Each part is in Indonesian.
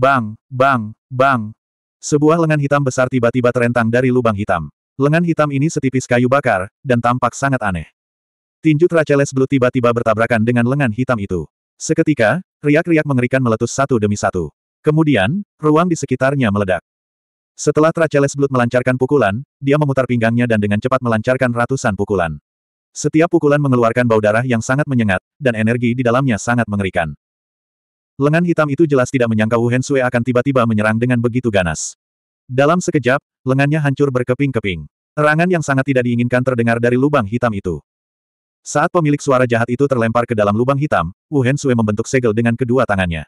Bang, bang, bang. Sebuah lengan hitam besar tiba-tiba terentang dari lubang hitam. Lengan hitam ini setipis kayu bakar, dan tampak sangat aneh. Tinju Traceles Blue tiba-tiba bertabrakan dengan lengan hitam itu. Seketika, riak-riak mengerikan meletus satu demi satu. Kemudian, ruang di sekitarnya meledak. Setelah Traceles Blue melancarkan pukulan, dia memutar pinggangnya dan dengan cepat melancarkan ratusan pukulan. Setiap pukulan mengeluarkan bau darah yang sangat menyengat, dan energi di dalamnya sangat mengerikan. Lengan hitam itu jelas tidak menyangka Wu Hensue akan tiba-tiba menyerang dengan begitu ganas. Dalam sekejap, lengannya hancur berkeping-keping. Erangan yang sangat tidak diinginkan terdengar dari lubang hitam itu. Saat pemilik suara jahat itu terlempar ke dalam lubang hitam, Wu Hensue membentuk segel dengan kedua tangannya.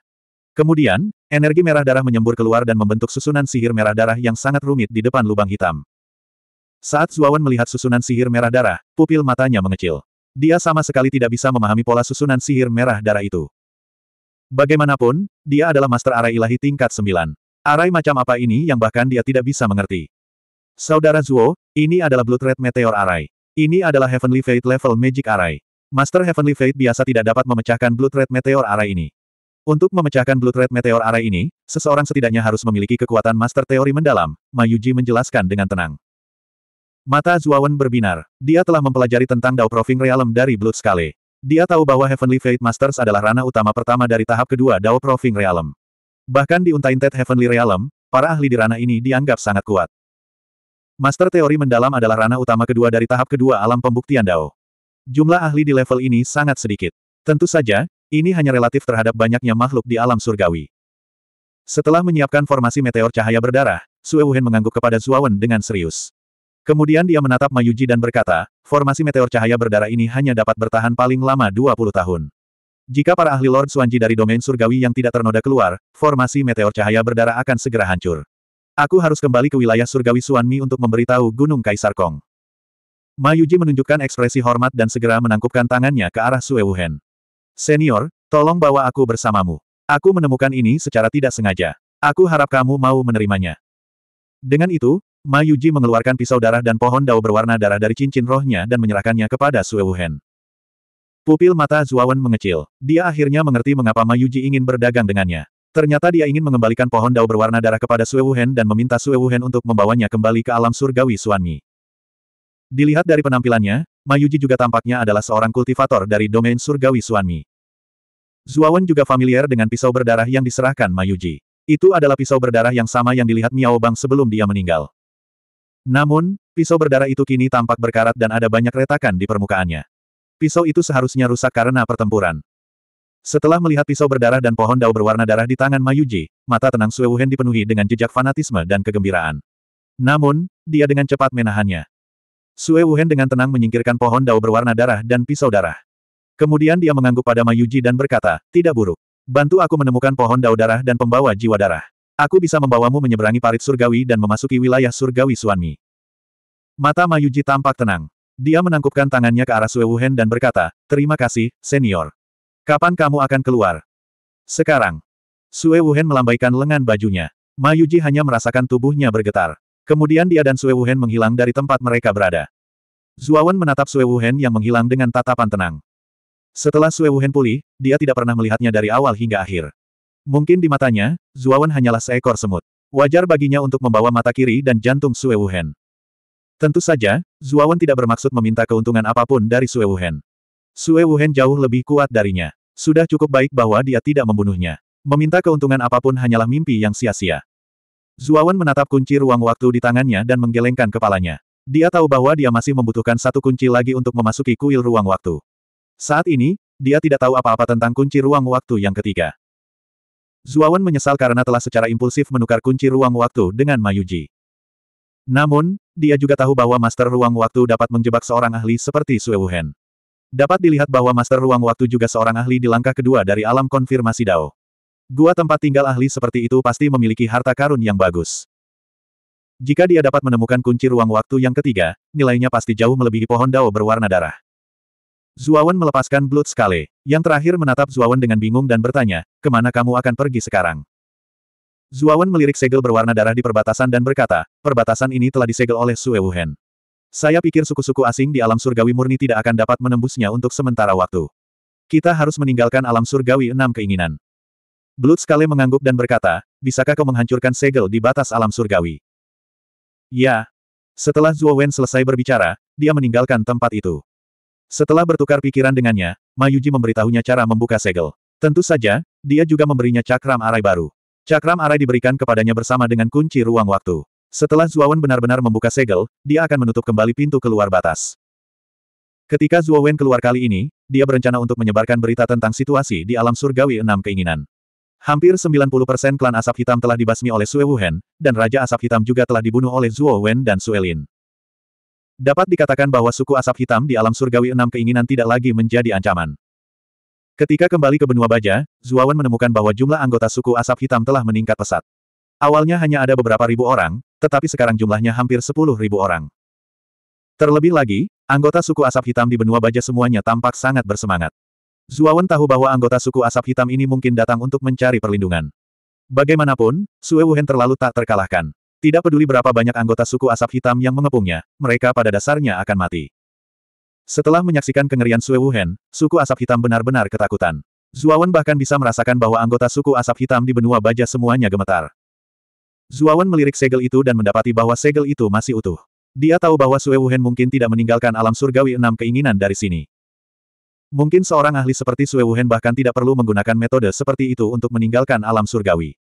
Kemudian, energi merah darah menyembur keluar dan membentuk susunan sihir merah darah yang sangat rumit di depan lubang hitam. Saat Zuawan melihat susunan sihir merah darah, pupil matanya mengecil. Dia sama sekali tidak bisa memahami pola susunan sihir merah darah itu. Bagaimanapun, dia adalah Master Arai Ilahi tingkat 9. Arai macam apa ini yang bahkan dia tidak bisa mengerti. Saudara Zuo, ini adalah Blood Red Meteor Arai. Ini adalah Heavenly Fate level Magic Arai. Master Heavenly Fate biasa tidak dapat memecahkan Blood Red Meteor Arai ini. Untuk memecahkan Blood Red Meteor Arai ini, seseorang setidaknya harus memiliki kekuatan Master Teori Mendalam, Mayuji menjelaskan dengan tenang. Mata Zuawan berbinar. Dia telah mempelajari tentang Dao Proving Realm dari Blood Scale. Dia tahu bahwa Heavenly Fate Masters adalah ranah utama pertama dari tahap kedua Dao Proving Realm. Bahkan di Untainted Heavenly Realm, para ahli di ranah ini dianggap sangat kuat. Master teori mendalam adalah ranah utama kedua dari tahap kedua alam pembuktian Dao. Jumlah ahli di level ini sangat sedikit. Tentu saja, ini hanya relatif terhadap banyaknya makhluk di alam surgawi. Setelah menyiapkan formasi meteor cahaya berdarah, Sue Wuhan mengangguk kepada Zuawan dengan serius. Kemudian dia menatap Mayuji dan berkata, formasi meteor cahaya berdarah ini hanya dapat bertahan paling lama 20 tahun. Jika para ahli Lord Suanji dari domain surgawi yang tidak ternoda keluar, formasi meteor cahaya berdarah akan segera hancur. Aku harus kembali ke wilayah surgawi Suanmi untuk memberitahu Gunung Kaisar Kong. Mayuji menunjukkan ekspresi hormat dan segera menangkupkan tangannya ke arah Sue Wuhen. Senior, tolong bawa aku bersamamu. Aku menemukan ini secara tidak sengaja. Aku harap kamu mau menerimanya. Dengan itu, Mayuji mengeluarkan pisau darah dan pohon dao berwarna darah dari cincin rohnya dan menyerahkannya kepada Sue Wuhan. Pupil mata Zuawan mengecil. Dia akhirnya mengerti mengapa Mayuji ingin berdagang dengannya. Ternyata dia ingin mengembalikan pohon dao berwarna darah kepada Sue Wuhan dan meminta Sue Wuhan untuk membawanya kembali ke alam surgawi Suanmi. Dilihat dari penampilannya, Mayuji juga tampaknya adalah seorang kultivator dari domain surgawi Suanmi. Zuawan juga familiar dengan pisau berdarah yang diserahkan Mayuji. Itu adalah pisau berdarah yang sama yang dilihat Miao Bang sebelum dia meninggal. Namun, pisau berdarah itu kini tampak berkarat dan ada banyak retakan di permukaannya. Pisau itu seharusnya rusak karena pertempuran. Setelah melihat pisau berdarah dan pohon dao berwarna darah di tangan Mayuji, mata tenang Sue Wuhen dipenuhi dengan jejak fanatisme dan kegembiraan. Namun, dia dengan cepat menahannya. Sue Wuhen dengan tenang menyingkirkan pohon dao berwarna darah dan pisau darah. Kemudian dia mengangguk pada Mayuji dan berkata, tidak buruk. Bantu aku menemukan pohon dao darah dan pembawa jiwa darah. Aku bisa membawamu menyeberangi parit surgawi dan memasuki wilayah surgawi Suanmi. Mata Mayuji tampak tenang. Dia menangkupkan tangannya ke arah Sue Wuhan dan berkata, Terima kasih, senior. Kapan kamu akan keluar? Sekarang. Sue Wuhan melambaikan lengan bajunya. Mayuji hanya merasakan tubuhnya bergetar. Kemudian dia dan Sue Wuhan menghilang dari tempat mereka berada. Zuawan menatap Sue Wuhan yang menghilang dengan tatapan tenang. Setelah Sue Wuhan pulih, dia tidak pernah melihatnya dari awal hingga akhir. Mungkin di matanya, Zuawan hanyalah seekor semut. Wajar baginya untuk membawa mata kiri dan jantung Sue Wuhan. Tentu saja, Zuawan tidak bermaksud meminta keuntungan apapun dari Sue Wuhan. Sue Wuhan jauh lebih kuat darinya. Sudah cukup baik bahwa dia tidak membunuhnya. Meminta keuntungan apapun hanyalah mimpi yang sia-sia. Zuawan menatap kunci ruang waktu di tangannya dan menggelengkan kepalanya. Dia tahu bahwa dia masih membutuhkan satu kunci lagi untuk memasuki kuil ruang waktu. Saat ini, dia tidak tahu apa-apa tentang kunci ruang waktu yang ketiga. Zuawan menyesal karena telah secara impulsif menukar kunci ruang waktu dengan Mayuji. Namun, dia juga tahu bahwa Master Ruang Waktu dapat menjebak seorang ahli seperti Sue Wuhan. Dapat dilihat bahwa Master Ruang Waktu juga seorang ahli di langkah kedua dari alam konfirmasi Dao. Gua tempat tinggal ahli seperti itu pasti memiliki harta karun yang bagus. Jika dia dapat menemukan kunci ruang waktu yang ketiga, nilainya pasti jauh melebihi pohon Dao berwarna darah. Zuawan melepaskan Blood Scale, yang terakhir menatap Zuawan dengan bingung dan bertanya, kemana kamu akan pergi sekarang? Zuawan melirik segel berwarna darah di perbatasan dan berkata, perbatasan ini telah disegel oleh Sue Wuhan. Saya pikir suku-suku asing di alam surgawi murni tidak akan dapat menembusnya untuk sementara waktu. Kita harus meninggalkan alam surgawi enam keinginan. Blood Scale mengangguk dan berkata, bisakah kau menghancurkan segel di batas alam surgawi? Ya. Setelah Zuawan selesai berbicara, dia meninggalkan tempat itu. Setelah bertukar pikiran dengannya, Mayuji memberitahunya cara membuka segel. Tentu saja, dia juga memberinya cakram arai baru. Cakram arai diberikan kepadanya bersama dengan kunci ruang waktu. Setelah Zuowen benar-benar membuka segel, dia akan menutup kembali pintu keluar batas. Ketika Zuowen keluar kali ini, dia berencana untuk menyebarkan berita tentang situasi di alam surgawi enam keinginan. Hampir 90% klan asap hitam telah dibasmi oleh Sue Wuhen, dan Raja Asap Hitam juga telah dibunuh oleh Zuo dan Suelin. Lin. Dapat dikatakan bahwa suku asap hitam di alam surgawi enam keinginan tidak lagi menjadi ancaman. Ketika kembali ke benua baja, Zuawan menemukan bahwa jumlah anggota suku asap hitam telah meningkat pesat. Awalnya hanya ada beberapa ribu orang, tetapi sekarang jumlahnya hampir sepuluh ribu orang. Terlebih lagi, anggota suku asap hitam di benua baja semuanya tampak sangat bersemangat. Zuawan tahu bahwa anggota suku asap hitam ini mungkin datang untuk mencari perlindungan. Bagaimanapun, Sue Wuhen terlalu tak terkalahkan. Tidak peduli berapa banyak anggota suku asap hitam yang mengepungnya, mereka pada dasarnya akan mati. Setelah menyaksikan kengerian Sue Wuhan, suku asap hitam benar-benar ketakutan. Zuawan bahkan bisa merasakan bahwa anggota suku asap hitam di benua baja semuanya gemetar. Zuawan melirik segel itu dan mendapati bahwa segel itu masih utuh. Dia tahu bahwa Sue Wuhan mungkin tidak meninggalkan alam surgawi enam keinginan dari sini. Mungkin seorang ahli seperti Sue Wuhan bahkan tidak perlu menggunakan metode seperti itu untuk meninggalkan alam surgawi.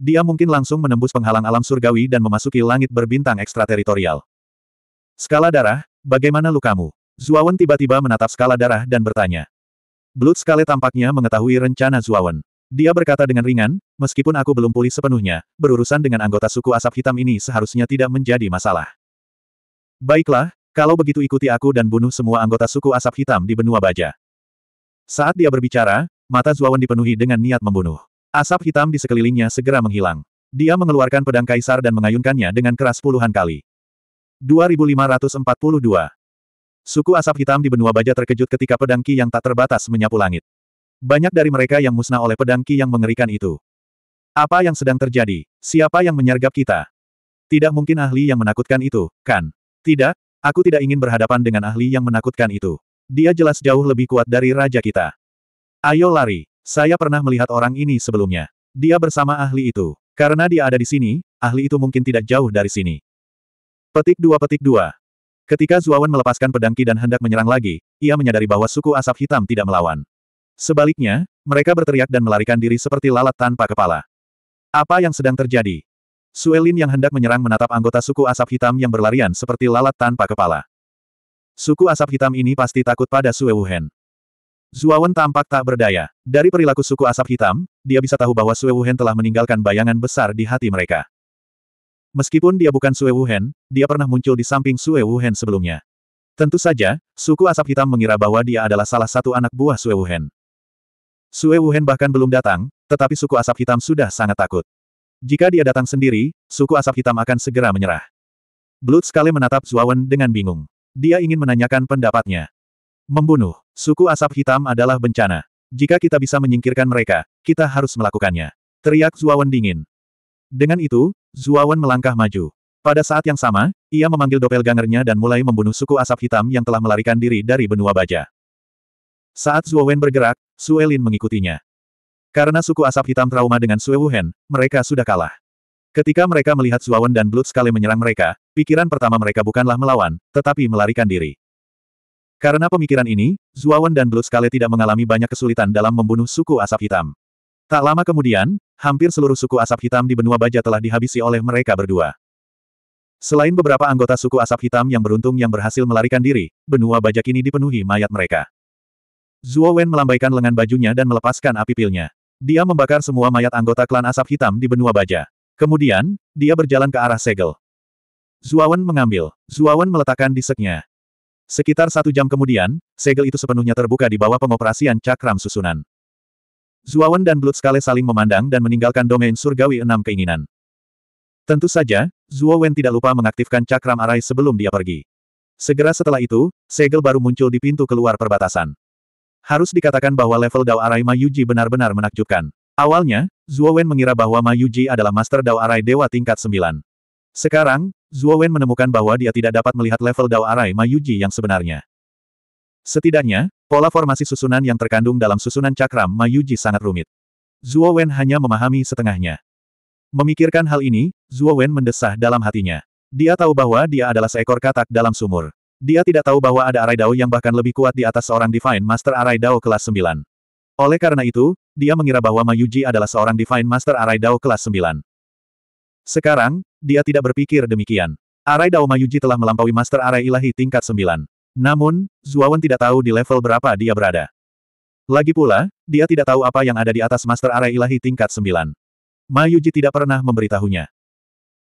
Dia mungkin langsung menembus penghalang alam surgawi dan memasuki langit berbintang ekstrateritorial. Skala darah, bagaimana lukamu? Zuawan tiba-tiba menatap skala darah dan bertanya. Blood Skale tampaknya mengetahui rencana Zuawan. Dia berkata dengan ringan, meskipun aku belum pulih sepenuhnya, berurusan dengan anggota suku asap hitam ini seharusnya tidak menjadi masalah. Baiklah, kalau begitu ikuti aku dan bunuh semua anggota suku asap hitam di benua baja. Saat dia berbicara, mata Zuawan dipenuhi dengan niat membunuh. Asap hitam di sekelilingnya segera menghilang. Dia mengeluarkan pedang kaisar dan mengayunkannya dengan keras puluhan kali. 2542 Suku asap hitam di benua baja terkejut ketika pedang Ki yang tak terbatas menyapu langit. Banyak dari mereka yang musnah oleh pedang Ki yang mengerikan itu. Apa yang sedang terjadi? Siapa yang menyergap kita? Tidak mungkin ahli yang menakutkan itu, kan? Tidak, aku tidak ingin berhadapan dengan ahli yang menakutkan itu. Dia jelas jauh lebih kuat dari raja kita. Ayo lari. Saya pernah melihat orang ini sebelumnya. Dia bersama ahli itu. Karena dia ada di sini, ahli itu mungkin tidak jauh dari sini. Petik 2 petik 2 Ketika Zuawan melepaskan pedangki dan hendak menyerang lagi, ia menyadari bahwa suku asap hitam tidak melawan. Sebaliknya, mereka berteriak dan melarikan diri seperti lalat tanpa kepala. Apa yang sedang terjadi? Suelin yang hendak menyerang menatap anggota suku asap hitam yang berlarian seperti lalat tanpa kepala. Suku asap hitam ini pasti takut pada Suewuhen. Zuawan tampak tak berdaya. Dari perilaku suku asap hitam, dia bisa tahu bahwa Sue Wuhan telah meninggalkan bayangan besar di hati mereka. Meskipun dia bukan Sue Wuhan, dia pernah muncul di samping Sue Wuhan sebelumnya. Tentu saja, suku asap hitam mengira bahwa dia adalah salah satu anak buah Sue Wuhan. Sue Wuhan bahkan belum datang, tetapi suku asap hitam sudah sangat takut. Jika dia datang sendiri, suku asap hitam akan segera menyerah. Blood sekali menatap Zuawan dengan bingung. Dia ingin menanyakan pendapatnya. Membunuh, suku asap hitam adalah bencana. Jika kita bisa menyingkirkan mereka, kita harus melakukannya. Teriak Zuawan dingin. Dengan itu, Zuawan melangkah maju. Pada saat yang sama, ia memanggil doppelgangernya dan mulai membunuh suku asap hitam yang telah melarikan diri dari benua baja. Saat Zuawan bergerak, Suelin mengikutinya. Karena suku asap hitam trauma dengan Sue Suewuhen, mereka sudah kalah. Ketika mereka melihat Zuawan dan Blood sekali menyerang mereka, pikiran pertama mereka bukanlah melawan, tetapi melarikan diri. Karena pemikiran ini, Zuawan dan Blue Skale tidak mengalami banyak kesulitan dalam membunuh suku asap hitam. Tak lama kemudian, hampir seluruh suku asap hitam di benua baja telah dihabisi oleh mereka berdua. Selain beberapa anggota suku asap hitam yang beruntung yang berhasil melarikan diri, benua baja kini dipenuhi mayat mereka. Zuo Wen melambaikan lengan bajunya dan melepaskan api pilnya. Dia membakar semua mayat anggota klan asap hitam di benua baja. Kemudian, dia berjalan ke arah segel. Zuawan mengambil. Zuawan meletakkan diseknya. Sekitar satu jam kemudian, segel itu sepenuhnya terbuka di bawah pengoperasian cakram susunan. Zuawan dan Skale saling memandang dan meninggalkan domain surgawi enam keinginan. Tentu saja, Zuo tidak lupa mengaktifkan cakram arai sebelum dia pergi. Segera setelah itu, segel baru muncul di pintu keluar perbatasan. Harus dikatakan bahwa level Dao Arai Mayuji benar-benar menakjubkan. Awalnya, Zuo mengira bahwa Mayuji adalah Master Dao Arai Dewa tingkat 9. Sekarang, Zhuo Wen menemukan bahwa dia tidak dapat melihat level Dao Arai Mayuji yang sebenarnya. Setidaknya, pola formasi susunan yang terkandung dalam susunan cakram Mayuji sangat rumit. Zhuo Wen hanya memahami setengahnya. Memikirkan hal ini, Zhuo Wen mendesah dalam hatinya. Dia tahu bahwa dia adalah seekor katak dalam sumur. Dia tidak tahu bahwa ada Arai Dao yang bahkan lebih kuat di atas seorang Divine Master Arai Dao kelas 9. Oleh karena itu, dia mengira bahwa Mayuji adalah seorang Divine Master Arai Dao kelas 9. Sekarang, dia tidak berpikir demikian. Arai Daomayuji telah melampaui Master Arai Ilahi tingkat 9. Namun, Zuawan tidak tahu di level berapa dia berada. Lagi pula, dia tidak tahu apa yang ada di atas Master Arai Ilahi tingkat 9. Mayuji tidak pernah memberitahunya.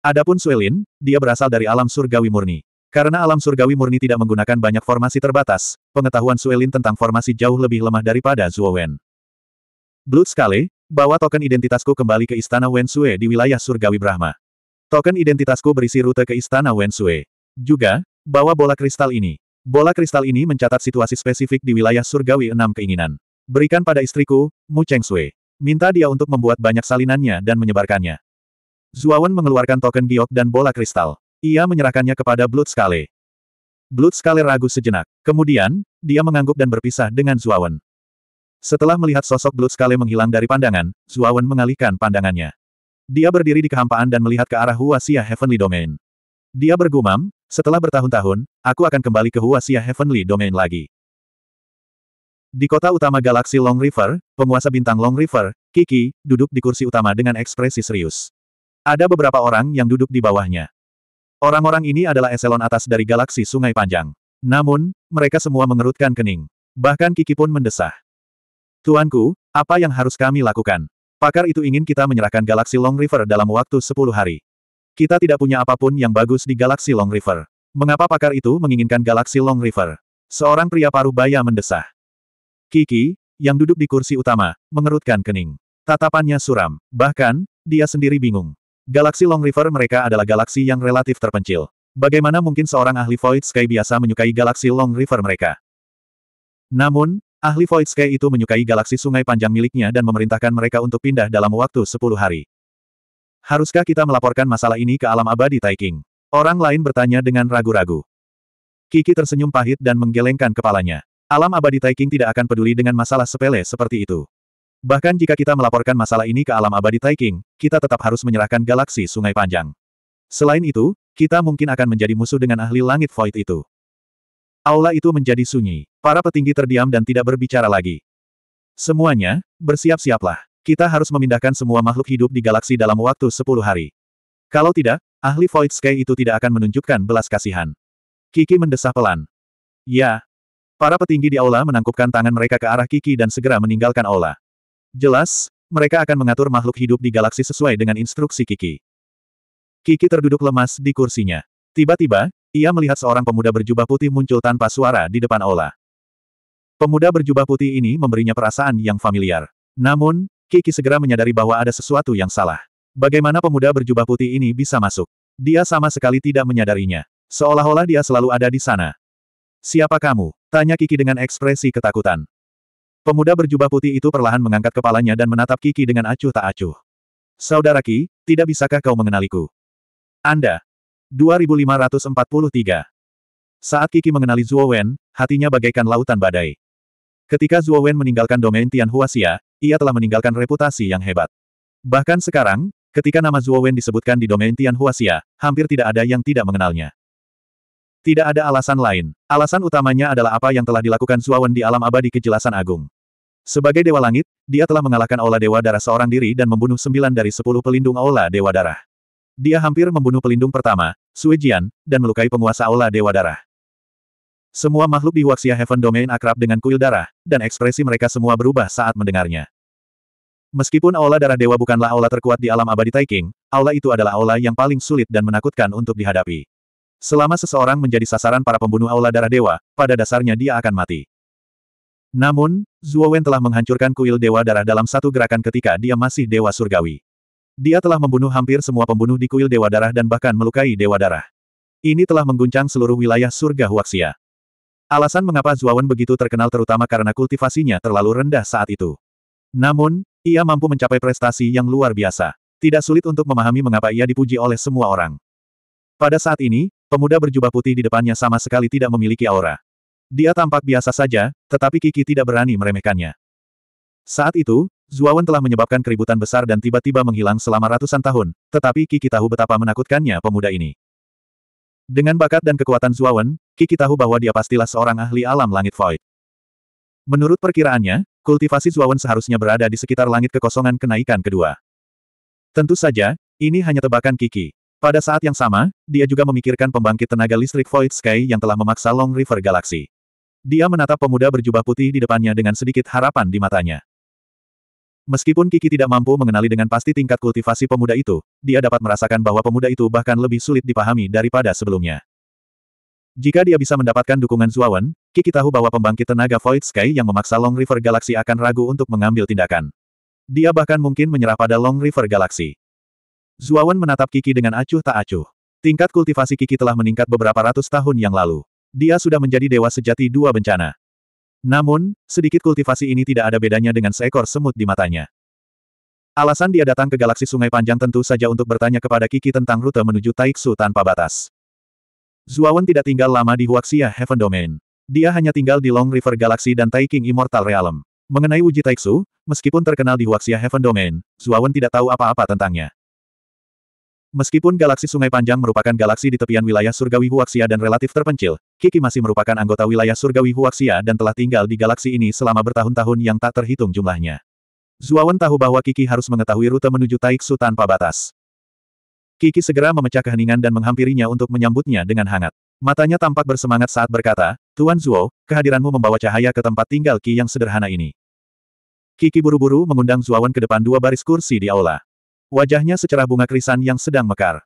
Adapun Suelin, dia berasal dari alam surgawi murni. Karena alam surgawi murni tidak menggunakan banyak formasi terbatas, pengetahuan Suelin tentang formasi jauh lebih lemah daripada Zuowen. Blood Scale, Bawa token identitasku kembali ke Istana Wensue di wilayah Surgawi Brahma. Token identitasku berisi rute ke Istana Wensue. Juga, bawa bola kristal ini. Bola kristal ini mencatat situasi spesifik di wilayah Surgawi enam keinginan. Berikan pada istriku, Mu Cheng Sui. Minta dia untuk membuat banyak salinannya dan menyebarkannya. Zuawan mengeluarkan token giok dan bola kristal. Ia menyerahkannya kepada Blood Scale. Blood Scale ragu sejenak. Kemudian, dia mengangguk dan berpisah dengan Zuawan. Setelah melihat sosok Blood Skale menghilang dari pandangan, Zuawan mengalihkan pandangannya. Dia berdiri di kehampaan dan melihat ke arah Huasia Heavenly Domain. Dia bergumam, setelah bertahun-tahun, aku akan kembali ke Huasia Heavenly Domain lagi. Di kota utama galaksi Long River, penguasa bintang Long River, Kiki, duduk di kursi utama dengan ekspresi serius. Ada beberapa orang yang duduk di bawahnya. Orang-orang ini adalah eselon atas dari galaksi Sungai Panjang. Namun, mereka semua mengerutkan kening. Bahkan Kiki pun mendesah. Tuanku, apa yang harus kami lakukan? Pakar itu ingin kita menyerahkan galaksi Long River dalam waktu 10 hari. Kita tidak punya apapun yang bagus di galaksi Long River. Mengapa pakar itu menginginkan galaksi Long River? Seorang pria paruh baya mendesah. Kiki, yang duduk di kursi utama, mengerutkan kening. Tatapannya suram. Bahkan, dia sendiri bingung. Galaksi Long River mereka adalah galaksi yang relatif terpencil. Bagaimana mungkin seorang ahli Void Sky biasa menyukai galaksi Long River mereka? Namun, Ahli Void Sky itu menyukai galaksi sungai panjang miliknya dan memerintahkan mereka untuk pindah dalam waktu 10 hari. Haruskah kita melaporkan masalah ini ke alam abadi Taiking? Orang lain bertanya dengan ragu-ragu. Kiki tersenyum pahit dan menggelengkan kepalanya. Alam abadi Taiking tidak akan peduli dengan masalah sepele seperti itu. Bahkan jika kita melaporkan masalah ini ke alam abadi Taiking, kita tetap harus menyerahkan galaksi sungai panjang. Selain itu, kita mungkin akan menjadi musuh dengan ahli langit Void itu. Aula itu menjadi sunyi. Para petinggi terdiam dan tidak berbicara lagi. Semuanya, bersiap-siaplah. Kita harus memindahkan semua makhluk hidup di galaksi dalam waktu 10 hari. Kalau tidak, ahli Void Sky itu tidak akan menunjukkan belas kasihan. Kiki mendesah pelan. Ya. Para petinggi di aula menangkupkan tangan mereka ke arah Kiki dan segera meninggalkan aula. Jelas, mereka akan mengatur makhluk hidup di galaksi sesuai dengan instruksi Kiki. Kiki terduduk lemas di kursinya. Tiba-tiba, ia melihat seorang pemuda berjubah putih muncul tanpa suara di depan Ola. Pemuda berjubah putih ini memberinya perasaan yang familiar. Namun, Kiki segera menyadari bahwa ada sesuatu yang salah. Bagaimana pemuda berjubah putih ini bisa masuk? Dia sama sekali tidak menyadarinya. Seolah-olah dia selalu ada di sana. Siapa kamu? Tanya Kiki dengan ekspresi ketakutan. Pemuda berjubah putih itu perlahan mengangkat kepalanya dan menatap Kiki dengan acuh tak acuh. Saudara Ki, tidak bisakah kau mengenaliku? Anda, 2543. Saat Kiki mengenali Zhuo Wen, hatinya bagaikan lautan badai. Ketika Zhuo Wen meninggalkan domain Tian ia telah meninggalkan reputasi yang hebat. Bahkan sekarang, ketika nama Zhuo Wen disebutkan di domain Tian hampir tidak ada yang tidak mengenalnya. Tidak ada alasan lain. Alasan utamanya adalah apa yang telah dilakukan Wen di alam abadi kejelasan agung. Sebagai Dewa Langit, dia telah mengalahkan Aula Dewa Darah seorang diri dan membunuh sembilan dari sepuluh pelindung Aula Dewa Darah. Dia hampir membunuh pelindung pertama, Sui Jian, dan melukai penguasa aula Dewa Darah. Semua makhluk di Waxia Heaven Domain akrab dengan kuil darah, dan ekspresi mereka semua berubah saat mendengarnya. Meskipun aula darah dewa bukanlah aula terkuat di alam abadi Taiking, aula itu adalah aula yang paling sulit dan menakutkan untuk dihadapi. Selama seseorang menjadi sasaran para pembunuh aula darah dewa, pada dasarnya dia akan mati. Namun, Zhuo Wen telah menghancurkan kuil dewa darah dalam satu gerakan ketika dia masih dewa surgawi. Dia telah membunuh hampir semua pembunuh di kuil Dewa Darah dan bahkan melukai Dewa Darah. Ini telah mengguncang seluruh wilayah surga Huaxia. Alasan mengapa Zuawan begitu terkenal terutama karena kultivasinya terlalu rendah saat itu. Namun, ia mampu mencapai prestasi yang luar biasa. Tidak sulit untuk memahami mengapa ia dipuji oleh semua orang. Pada saat ini, pemuda berjubah putih di depannya sama sekali tidak memiliki aura. Dia tampak biasa saja, tetapi Kiki tidak berani meremehkannya. Saat itu, Zuawan telah menyebabkan keributan besar dan tiba-tiba menghilang selama ratusan tahun, tetapi Kiki tahu betapa menakutkannya pemuda ini. Dengan bakat dan kekuatan Zuawan, Kiki tahu bahwa dia pastilah seorang ahli alam langit void. Menurut perkiraannya, kultivasi Zuawan seharusnya berada di sekitar langit kekosongan kenaikan kedua. Tentu saja, ini hanya tebakan Kiki. Pada saat yang sama, dia juga memikirkan pembangkit tenaga listrik Void Sky yang telah memaksa Long River Galaxy. Dia menatap pemuda berjubah putih di depannya dengan sedikit harapan di matanya. Meskipun Kiki tidak mampu mengenali dengan pasti tingkat kultivasi pemuda itu, dia dapat merasakan bahwa pemuda itu bahkan lebih sulit dipahami daripada sebelumnya. Jika dia bisa mendapatkan dukungan Zuawan, Kiki tahu bahwa pembangkit tenaga Void Sky yang memaksa Long River Galaxy akan ragu untuk mengambil tindakan. Dia bahkan mungkin menyerah pada Long River Galaxy. Zuawan menatap Kiki dengan acuh tak acuh. Tingkat kultivasi Kiki telah meningkat beberapa ratus tahun yang lalu. Dia sudah menjadi dewa sejati dua bencana. Namun, sedikit kultivasi ini tidak ada bedanya dengan seekor semut di matanya. Alasan dia datang ke galaksi Sungai Panjang tentu saja untuk bertanya kepada Kiki tentang rute menuju Taiksu tanpa batas. Zuawan tidak tinggal lama di Huaxia Heaven Domain. Dia hanya tinggal di Long River Galaxy dan Taiking Immortal Realm. Mengenai uji Taiksu, meskipun terkenal di Huaxia Heaven Domain, Zuawan tidak tahu apa-apa tentangnya. Meskipun galaksi Sungai Panjang merupakan galaksi di tepian wilayah surgawi Huaxia dan relatif terpencil, Kiki masih merupakan anggota wilayah surgawi Huaxia dan telah tinggal di galaksi ini selama bertahun-tahun yang tak terhitung jumlahnya. Zuawan tahu bahwa Kiki harus mengetahui rute menuju Taiksu tanpa batas. Kiki segera memecah keheningan dan menghampirinya untuk menyambutnya dengan hangat. Matanya tampak bersemangat saat berkata, Tuan Zuo, kehadiranmu membawa cahaya ke tempat tinggal Ki yang sederhana ini. Kiki buru-buru mengundang Zuawan ke depan dua baris kursi di aula. Wajahnya secerah bunga krisan yang sedang mekar.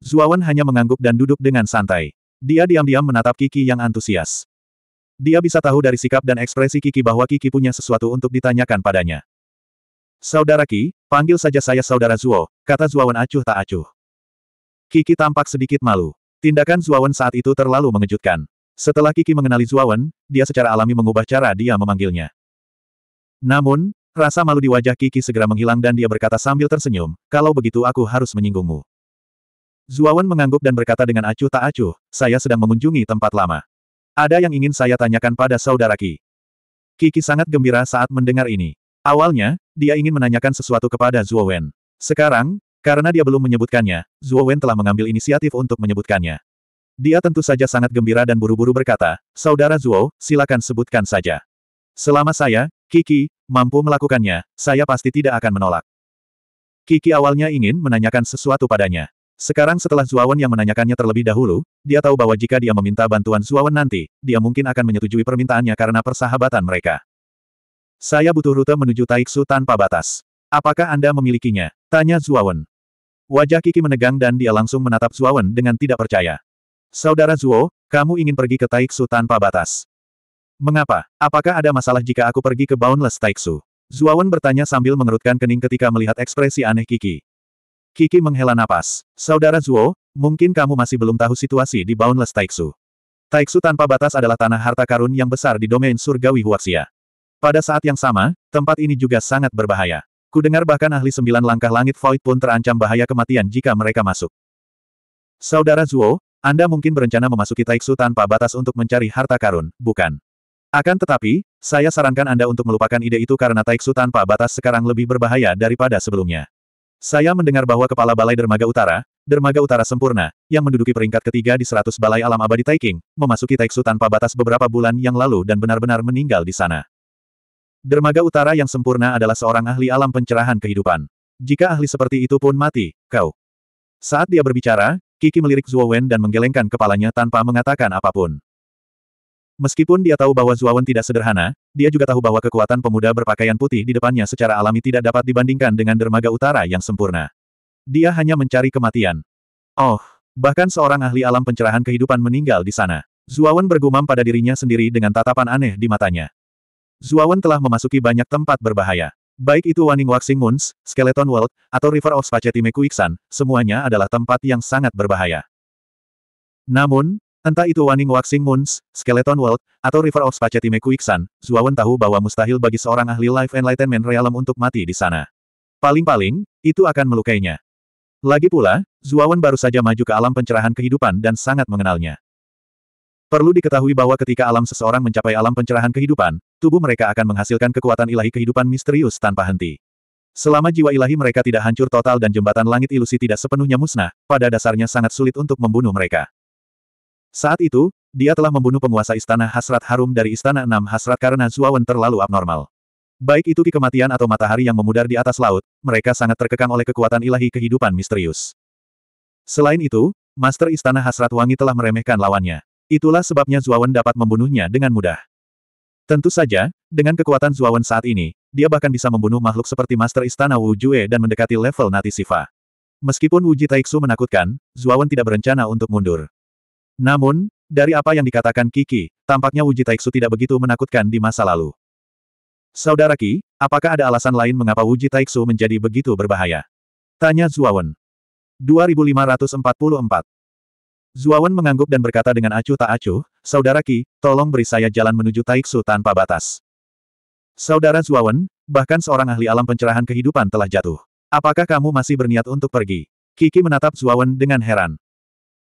Zuawan hanya mengangguk dan duduk dengan santai. Dia diam-diam menatap Kiki yang antusias. Dia bisa tahu dari sikap dan ekspresi Kiki bahwa Kiki punya sesuatu untuk ditanyakan padanya. Saudara Ki, panggil saja saya Saudara Zuo, kata Zuawan acuh tak acuh. Kiki tampak sedikit malu. Tindakan Zuawan saat itu terlalu mengejutkan. Setelah Kiki mengenali Zuawan, dia secara alami mengubah cara dia memanggilnya. Namun, Rasa malu di wajah Kiki segera menghilang dan dia berkata sambil tersenyum, kalau begitu aku harus menyinggungmu. Zuawan mengangguk dan berkata dengan acuh tak acuh, saya sedang mengunjungi tempat lama. Ada yang ingin saya tanyakan pada saudara Ki. Kiki sangat gembira saat mendengar ini. Awalnya, dia ingin menanyakan sesuatu kepada Zuowen. Sekarang, karena dia belum menyebutkannya, Zuowen telah mengambil inisiatif untuk menyebutkannya. Dia tentu saja sangat gembira dan buru-buru berkata, Saudara Zuo, silakan sebutkan saja. Selama saya, Kiki, mampu melakukannya, saya pasti tidak akan menolak. Kiki awalnya ingin menanyakan sesuatu padanya. Sekarang setelah Zuawan yang menanyakannya terlebih dahulu, dia tahu bahwa jika dia meminta bantuan Zuawan nanti, dia mungkin akan menyetujui permintaannya karena persahabatan mereka. Saya butuh rute menuju Taiksu tanpa batas. Apakah Anda memilikinya? Tanya Zuawan. Wajah Kiki menegang dan dia langsung menatap Zuawan dengan tidak percaya. Saudara Zuo, kamu ingin pergi ke Taiksu tanpa batas. Mengapa? Apakah ada masalah jika aku pergi ke Boundless Taiksu? Zuawan bertanya sambil mengerutkan kening ketika melihat ekspresi aneh Kiki. Kiki menghela napas. Saudara Zuo, mungkin kamu masih belum tahu situasi di Boundless Taiksu. Taiksu tanpa batas adalah tanah harta karun yang besar di domain surgawi Huaxia. Pada saat yang sama, tempat ini juga sangat berbahaya. Kudengar bahkan ahli sembilan langkah langit Void pun terancam bahaya kematian jika mereka masuk. Saudara Zuo, Anda mungkin berencana memasuki Taiksu tanpa batas untuk mencari harta karun, bukan? Akan tetapi, saya sarankan Anda untuk melupakan ide itu karena Taiksu tanpa batas sekarang lebih berbahaya daripada sebelumnya. Saya mendengar bahwa Kepala Balai Dermaga Utara, Dermaga Utara Sempurna, yang menduduki peringkat ketiga di seratus Balai Alam Abadi Taiking, memasuki Taiksu tanpa batas beberapa bulan yang lalu dan benar-benar meninggal di sana. Dermaga Utara yang sempurna adalah seorang ahli alam pencerahan kehidupan. Jika ahli seperti itu pun mati, kau. Saat dia berbicara, Kiki melirik Zhuo Wen dan menggelengkan kepalanya tanpa mengatakan apapun. Meskipun dia tahu bahwa Zuawan tidak sederhana, dia juga tahu bahwa kekuatan pemuda berpakaian putih di depannya secara alami tidak dapat dibandingkan dengan dermaga utara yang sempurna. Dia hanya mencari kematian. Oh, bahkan seorang ahli alam pencerahan kehidupan meninggal di sana. Zuawan bergumam pada dirinya sendiri dengan tatapan aneh di matanya. Zuawan telah memasuki banyak tempat berbahaya. Baik itu Waning Waxing Moons, Skeleton World, atau River of Spacetime Kuiksan, semuanya adalah tempat yang sangat berbahaya. Namun, Entah itu Waning Waxing Moons, Skeleton World, atau River of Spacetime Mekuiksan, Zuawan tahu bahwa mustahil bagi seorang ahli Life Enlightenment Realm untuk mati di sana. Paling-paling, itu akan melukainya. Lagi pula, Zuawan baru saja maju ke alam pencerahan kehidupan dan sangat mengenalnya. Perlu diketahui bahwa ketika alam seseorang mencapai alam pencerahan kehidupan, tubuh mereka akan menghasilkan kekuatan ilahi kehidupan misterius tanpa henti. Selama jiwa ilahi mereka tidak hancur total dan jembatan langit ilusi tidak sepenuhnya musnah, pada dasarnya sangat sulit untuk membunuh mereka. Saat itu, dia telah membunuh penguasa istana hasrat harum dari istana enam hasrat karena Zuawan terlalu abnormal. Baik itu ki kematian atau matahari yang memudar di atas laut, mereka sangat terkekang oleh kekuatan ilahi kehidupan misterius. Selain itu, Master Istana Hasrat Wangi telah meremehkan lawannya. Itulah sebabnya Zuawan dapat membunuhnya dengan mudah. Tentu saja, dengan kekuatan Zuawan saat ini, dia bahkan bisa membunuh makhluk seperti Master Istana Wu Jue dan mendekati level Nati Sifa. Meskipun Wuji Taiksu menakutkan, Zuawan tidak berencana untuk mundur. Namun, dari apa yang dikatakan Kiki, tampaknya Wuji Taiksu tidak begitu menakutkan di masa lalu. Saudara Ki, apakah ada alasan lain mengapa Wuji Taiksu menjadi begitu berbahaya? Tanya Zuawan. 2544 Zuawan mengangguk dan berkata dengan acuh tak acuh, Saudara Ki, tolong beri saya jalan menuju Taiksu tanpa batas. Saudara Zuawan, bahkan seorang ahli alam pencerahan kehidupan telah jatuh. Apakah kamu masih berniat untuk pergi? Kiki menatap Zuawan dengan heran.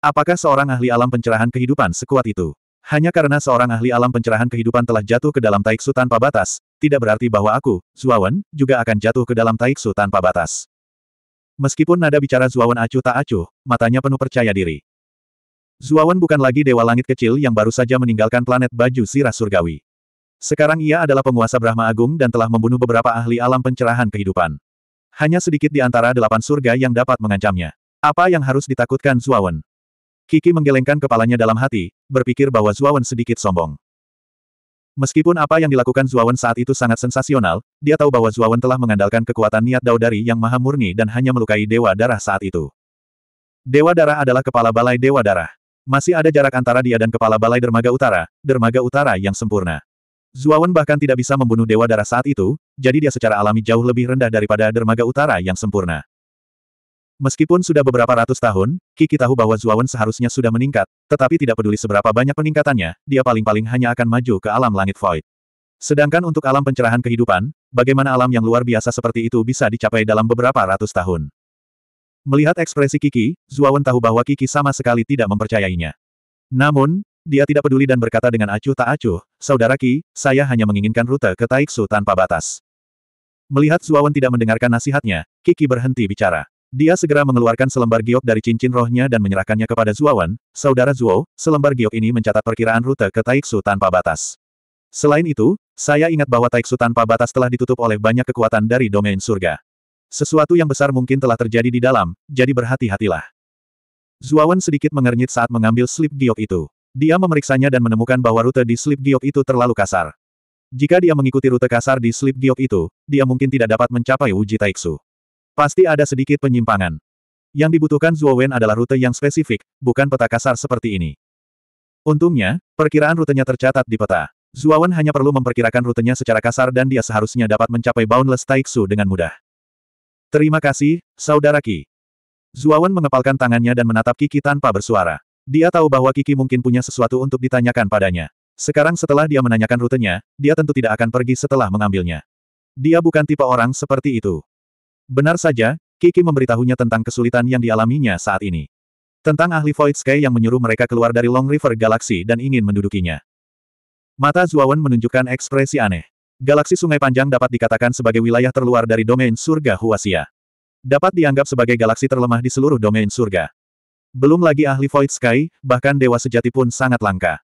Apakah seorang ahli alam pencerahan kehidupan sekuat itu? Hanya karena seorang ahli alam pencerahan kehidupan telah jatuh ke dalam taiksu tanpa batas, tidak berarti bahwa aku, Zuawan, juga akan jatuh ke dalam taiksu tanpa batas. Meskipun nada bicara Zuawan acuh tak acuh, matanya penuh percaya diri. Zuawan bukan lagi dewa langit kecil yang baru saja meninggalkan planet baju sirah surgawi. Sekarang ia adalah penguasa Brahma Agung dan telah membunuh beberapa ahli alam pencerahan kehidupan. Hanya sedikit di antara delapan surga yang dapat mengancamnya. Apa yang harus ditakutkan Zuawan? Kiki menggelengkan kepalanya dalam hati, berpikir bahwa Zuawan sedikit sombong. Meskipun apa yang dilakukan Zuawan saat itu sangat sensasional, dia tahu bahwa Zuawan telah mengandalkan kekuatan niat Dao dari Yang Maha Murni dan hanya melukai Dewa Darah saat itu. Dewa Darah adalah kepala balai Dewa Darah. Masih ada jarak antara dia dan kepala balai dermaga utara, dermaga utara yang sempurna. Zuawan bahkan tidak bisa membunuh Dewa Darah saat itu, jadi dia secara alami jauh lebih rendah daripada dermaga utara yang sempurna. Meskipun sudah beberapa ratus tahun, Kiki tahu bahwa Zuawan seharusnya sudah meningkat, tetapi tidak peduli seberapa banyak peningkatannya, dia paling-paling hanya akan maju ke alam langit void. Sedangkan untuk alam pencerahan kehidupan, bagaimana alam yang luar biasa seperti itu bisa dicapai dalam beberapa ratus tahun. Melihat ekspresi Kiki, Zuawan tahu bahwa Kiki sama sekali tidak mempercayainya. Namun, dia tidak peduli dan berkata dengan acuh tak acuh, Saudara Ki, saya hanya menginginkan rute ke Taiksu tanpa batas. Melihat Zuawan tidak mendengarkan nasihatnya, Kiki berhenti bicara. Dia segera mengeluarkan selembar giok dari cincin rohnya dan menyerahkannya kepada Zuawan, saudara Zuo, selembar giok ini mencatat perkiraan rute ke Taiksu tanpa batas. Selain itu, saya ingat bahwa Taiksu tanpa batas telah ditutup oleh banyak kekuatan dari domain surga. Sesuatu yang besar mungkin telah terjadi di dalam, jadi berhati-hatilah. Zuawan sedikit mengernyit saat mengambil slip giok itu. Dia memeriksanya dan menemukan bahwa rute di slip giok itu terlalu kasar. Jika dia mengikuti rute kasar di slip giok itu, dia mungkin tidak dapat mencapai uji Taiksu. Pasti ada sedikit penyimpangan. Yang dibutuhkan Zuo Wen adalah rute yang spesifik, bukan peta kasar seperti ini. Untungnya, perkiraan rutenya tercatat di peta. Zuo Wen hanya perlu memperkirakan rutenya secara kasar dan dia seharusnya dapat mencapai Boundless Taiksu dengan mudah. Terima kasih, Saudara Ki. Zuo Wen mengepalkan tangannya dan menatap Kiki tanpa bersuara. Dia tahu bahwa Kiki mungkin punya sesuatu untuk ditanyakan padanya. Sekarang setelah dia menanyakan rutenya, dia tentu tidak akan pergi setelah mengambilnya. Dia bukan tipe orang seperti itu. Benar saja, Kiki memberitahunya tentang kesulitan yang dialaminya saat ini. Tentang ahli Void Sky yang menyuruh mereka keluar dari Long River Galaxy dan ingin mendudukinya. Mata Zuawan menunjukkan ekspresi aneh. Galaksi Sungai Panjang dapat dikatakan sebagai wilayah terluar dari domain surga Huasia. Dapat dianggap sebagai galaksi terlemah di seluruh domain surga. Belum lagi ahli Void Sky, bahkan dewa sejati pun sangat langka.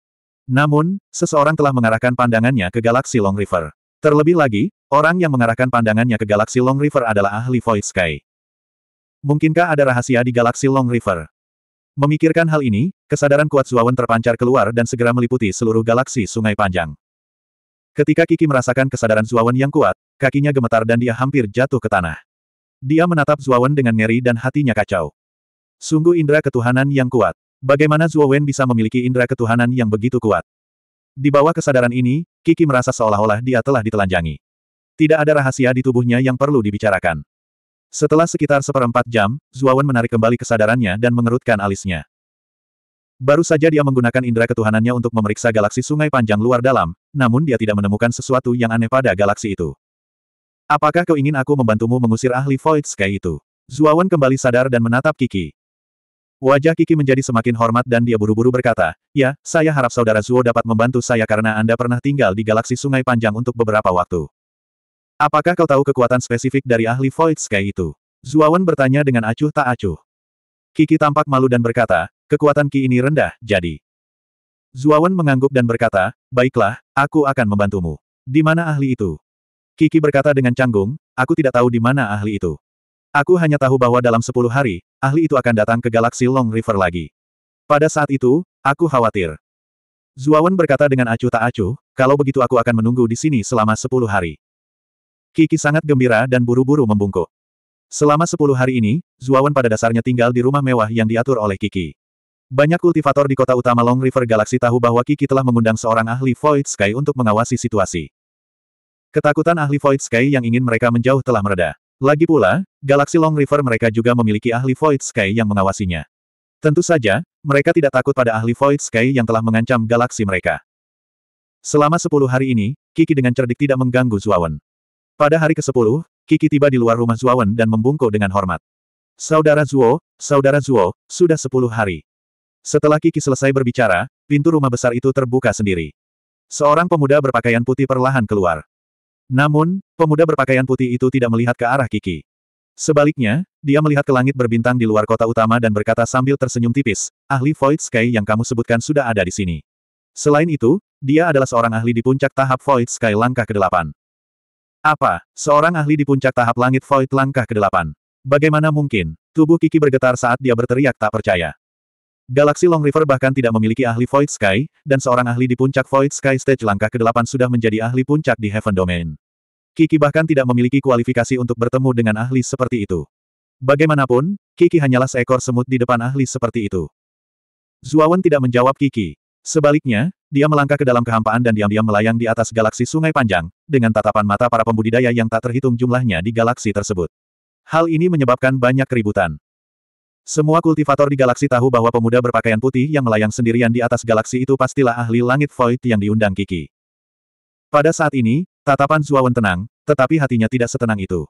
Namun, seseorang telah mengarahkan pandangannya ke galaksi Long River. Terlebih lagi, orang yang mengarahkan pandangannya ke galaksi Long River adalah ahli Void Sky. Mungkinkah ada rahasia di galaksi Long River? Memikirkan hal ini, kesadaran kuat Zuawan terpancar keluar dan segera meliputi seluruh galaksi Sungai Panjang. Ketika Kiki merasakan kesadaran Zuawan yang kuat, kakinya gemetar dan dia hampir jatuh ke tanah. Dia menatap Zuawan dengan ngeri dan hatinya kacau. Sungguh indera ketuhanan yang kuat. Bagaimana Zuawan bisa memiliki indera ketuhanan yang begitu kuat? Di bawah kesadaran ini, Kiki merasa seolah-olah dia telah ditelanjangi. Tidak ada rahasia di tubuhnya yang perlu dibicarakan. Setelah sekitar seperempat jam, Zuawan menarik kembali kesadarannya dan mengerutkan alisnya. Baru saja dia menggunakan indera ketuhanannya untuk memeriksa galaksi sungai panjang luar dalam, namun dia tidak menemukan sesuatu yang aneh pada galaksi itu. Apakah kau ingin aku membantumu mengusir ahli Void Sky itu? Zuawan kembali sadar dan menatap Kiki. Wajah Kiki menjadi semakin hormat dan dia buru-buru berkata, Ya, saya harap saudara Zuo dapat membantu saya karena Anda pernah tinggal di galaksi sungai panjang untuk beberapa waktu. Apakah kau tahu kekuatan spesifik dari ahli Void Sky itu? Zuawan bertanya dengan acuh tak acuh. Kiki tampak malu dan berkata, kekuatan Ki ini rendah, jadi. Zuawan mengangguk dan berkata, baiklah, aku akan membantumu. Di mana ahli itu? Kiki berkata dengan canggung, aku tidak tahu di mana ahli itu. Aku hanya tahu bahwa dalam sepuluh hari, ahli itu akan datang ke galaksi Long River lagi. Pada saat itu, aku khawatir. Zuawan berkata dengan acuh tak acuh, kalau begitu aku akan menunggu di sini selama sepuluh hari. Kiki sangat gembira dan buru-buru membungkuk. Selama sepuluh hari ini, Zuawan pada dasarnya tinggal di rumah mewah yang diatur oleh Kiki. Banyak kultivator di kota utama Long River Galaxy tahu bahwa Kiki telah mengundang seorang ahli Void Sky untuk mengawasi situasi. Ketakutan ahli Void Sky yang ingin mereka menjauh telah mereda. Lagi pula, galaksi Long River mereka juga memiliki ahli Void Sky yang mengawasinya. Tentu saja, mereka tidak takut pada ahli Void Sky yang telah mengancam galaksi mereka. Selama sepuluh hari ini, Kiki dengan cerdik tidak mengganggu Zuawan. Pada hari ke-10, Kiki tiba di luar rumah Zuawan dan membungkuk dengan hormat. Saudara Zuo, Saudara Zuo, sudah sepuluh hari. Setelah Kiki selesai berbicara, pintu rumah besar itu terbuka sendiri. Seorang pemuda berpakaian putih perlahan keluar. Namun, pemuda berpakaian putih itu tidak melihat ke arah Kiki. Sebaliknya, dia melihat ke langit berbintang di luar kota utama dan berkata sambil tersenyum tipis, ahli Void Sky yang kamu sebutkan sudah ada di sini. Selain itu, dia adalah seorang ahli di puncak tahap Void Sky langkah ke-8. Apa? Seorang ahli di puncak tahap langit Void langkah ke-8. Bagaimana mungkin? Tubuh Kiki bergetar saat dia berteriak tak percaya. Galaksi Long River bahkan tidak memiliki ahli Void Sky, dan seorang ahli di puncak Void Sky Stage langkah ke-8 sudah menjadi ahli puncak di Heaven Domain. Kiki bahkan tidak memiliki kualifikasi untuk bertemu dengan ahli seperti itu. Bagaimanapun, Kiki hanyalah seekor semut di depan ahli seperti itu. Zuawan tidak menjawab Kiki. Sebaliknya, dia melangkah ke dalam kehampaan dan diam-diam melayang di atas galaksi sungai panjang, dengan tatapan mata para pembudidaya yang tak terhitung jumlahnya di galaksi tersebut. Hal ini menyebabkan banyak keributan. Semua kultivator di galaksi tahu bahwa pemuda berpakaian putih yang melayang sendirian di atas galaksi itu pastilah ahli langit void yang diundang Kiki. Pada saat ini, tatapan Zuawan tenang, tetapi hatinya tidak setenang itu.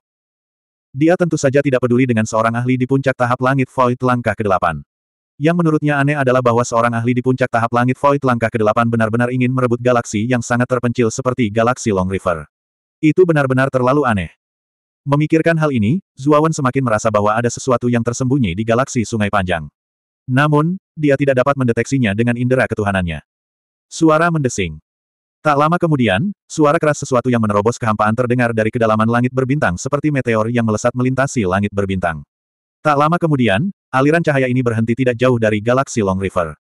Dia tentu saja tidak peduli dengan seorang ahli di puncak tahap langit void langkah ke-8. Yang menurutnya aneh adalah bahwa seorang ahli di puncak tahap langit void langkah ke-8 benar-benar ingin merebut galaksi yang sangat terpencil seperti galaksi Long River. Itu benar-benar terlalu aneh. Memikirkan hal ini, Zuawan semakin merasa bahwa ada sesuatu yang tersembunyi di galaksi Sungai Panjang. Namun, dia tidak dapat mendeteksinya dengan indera ketuhanannya. Suara mendesing. Tak lama kemudian, suara keras sesuatu yang menerobos kehampaan terdengar dari kedalaman langit berbintang seperti meteor yang melesat melintasi langit berbintang. Tak lama kemudian, aliran cahaya ini berhenti tidak jauh dari galaksi Long River.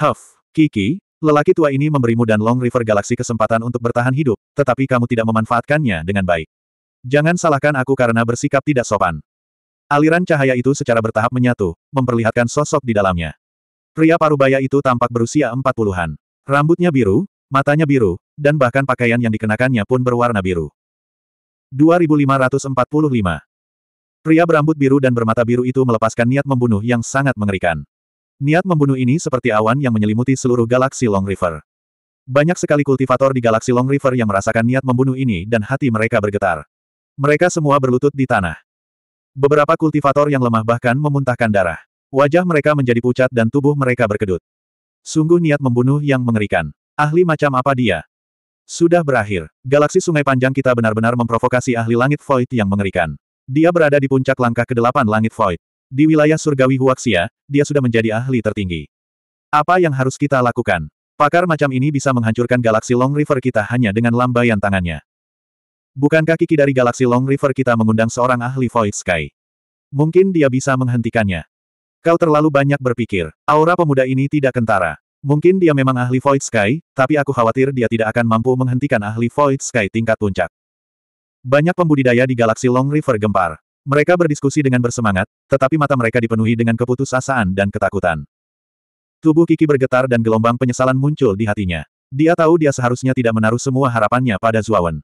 Huff, Kiki, lelaki tua ini memberimu dan Long River Galaksi kesempatan untuk bertahan hidup, tetapi kamu tidak memanfaatkannya dengan baik. Jangan salahkan aku karena bersikap tidak sopan. Aliran cahaya itu secara bertahap menyatu, memperlihatkan sosok di dalamnya. Pria parubaya itu tampak berusia empat puluhan. Rambutnya biru, matanya biru, dan bahkan pakaian yang dikenakannya pun berwarna biru. 2545 Pria berambut biru dan bermata biru itu melepaskan niat membunuh yang sangat mengerikan. Niat membunuh ini seperti awan yang menyelimuti seluruh galaksi Long River. Banyak sekali kultivator di galaksi Long River yang merasakan niat membunuh ini dan hati mereka bergetar. Mereka semua berlutut di tanah. Beberapa kultivator yang lemah bahkan memuntahkan darah. Wajah mereka menjadi pucat dan tubuh mereka berkedut. Sungguh niat membunuh yang mengerikan. Ahli macam apa dia? Sudah berakhir. Galaksi sungai panjang kita benar-benar memprovokasi ahli langit Void yang mengerikan. Dia berada di puncak langkah kedelapan langit Void. Di wilayah surgawi Huaxia, dia sudah menjadi ahli tertinggi. Apa yang harus kita lakukan? Pakar macam ini bisa menghancurkan galaksi Long River kita hanya dengan lambaian tangannya. Bukankah Kiki dari galaksi Long River kita mengundang seorang ahli Void Sky? Mungkin dia bisa menghentikannya. Kau terlalu banyak berpikir. Aura pemuda ini tidak kentara. Mungkin dia memang ahli Void Sky, tapi aku khawatir dia tidak akan mampu menghentikan ahli Void Sky tingkat puncak. Banyak pembudidaya di galaksi Long River gempar. Mereka berdiskusi dengan bersemangat, tetapi mata mereka dipenuhi dengan keputusasaan dan ketakutan. Tubuh Kiki bergetar dan gelombang penyesalan muncul di hatinya. Dia tahu dia seharusnya tidak menaruh semua harapannya pada Zuawan.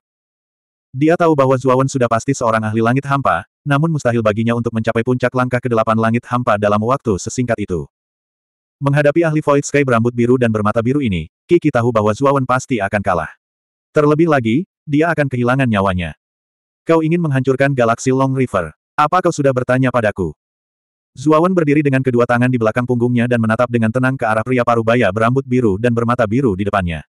Dia tahu bahwa Zuawan sudah pasti seorang ahli langit hampa, namun mustahil baginya untuk mencapai puncak langkah ke delapan langit hampa dalam waktu sesingkat itu. Menghadapi ahli Void Sky berambut biru dan bermata biru ini, Kiki tahu bahwa Zuawan pasti akan kalah. Terlebih lagi, dia akan kehilangan nyawanya. Kau ingin menghancurkan galaksi Long River. Apa kau sudah bertanya padaku? Zuawan berdiri dengan kedua tangan di belakang punggungnya dan menatap dengan tenang ke arah pria parubaya berambut biru dan bermata biru di depannya.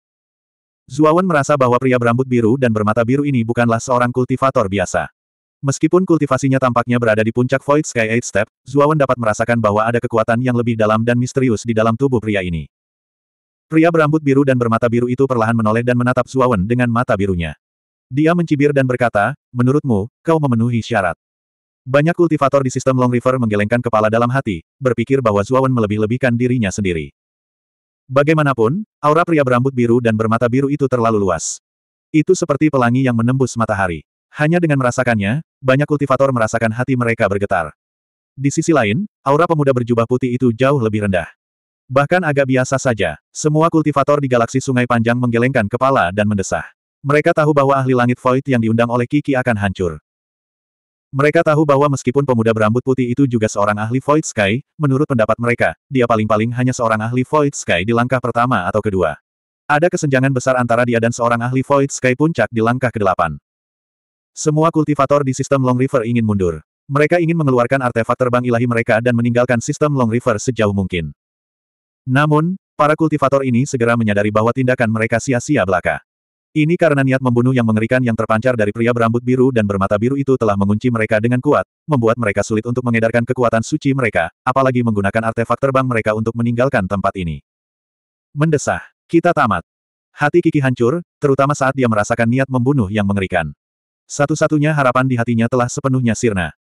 Zuawan merasa bahwa pria berambut biru dan bermata biru ini bukanlah seorang kultivator biasa. Meskipun kultivasinya tampaknya berada di puncak Void Sky Eight Step, Zuawan dapat merasakan bahwa ada kekuatan yang lebih dalam dan misterius di dalam tubuh pria ini. Pria berambut biru dan bermata biru itu perlahan menoleh dan menatap Zuawan dengan mata birunya. Dia mencibir dan berkata, menurutmu, kau memenuhi syarat. Banyak kultivator di sistem Long River menggelengkan kepala dalam hati, berpikir bahwa Zuawan melebih-lebihkan dirinya sendiri. Bagaimanapun, aura pria berambut biru dan bermata biru itu terlalu luas. Itu seperti pelangi yang menembus matahari. Hanya dengan merasakannya, banyak kultivator merasakan hati mereka bergetar. Di sisi lain, aura pemuda berjubah putih itu jauh lebih rendah. Bahkan agak biasa saja, semua kultivator di galaksi Sungai Panjang menggelengkan kepala dan mendesah. Mereka tahu bahwa ahli langit Void yang diundang oleh Kiki akan hancur. Mereka tahu bahwa meskipun pemuda berambut putih itu juga seorang ahli Void Sky, menurut pendapat mereka, dia paling-paling hanya seorang ahli Void Sky di langkah pertama atau kedua. Ada kesenjangan besar antara dia dan seorang ahli Void Sky puncak di langkah ke-8. Semua kultivator di sistem Long River ingin mundur. Mereka ingin mengeluarkan artefak terbang ilahi mereka dan meninggalkan sistem Long River sejauh mungkin. Namun, para kultivator ini segera menyadari bahwa tindakan mereka sia-sia belaka. Ini karena niat membunuh yang mengerikan yang terpancar dari pria berambut biru dan bermata biru itu telah mengunci mereka dengan kuat, membuat mereka sulit untuk mengedarkan kekuatan suci mereka, apalagi menggunakan artefak terbang mereka untuk meninggalkan tempat ini. Mendesah. Kita tamat. Hati Kiki hancur, terutama saat dia merasakan niat membunuh yang mengerikan. Satu-satunya harapan di hatinya telah sepenuhnya sirna.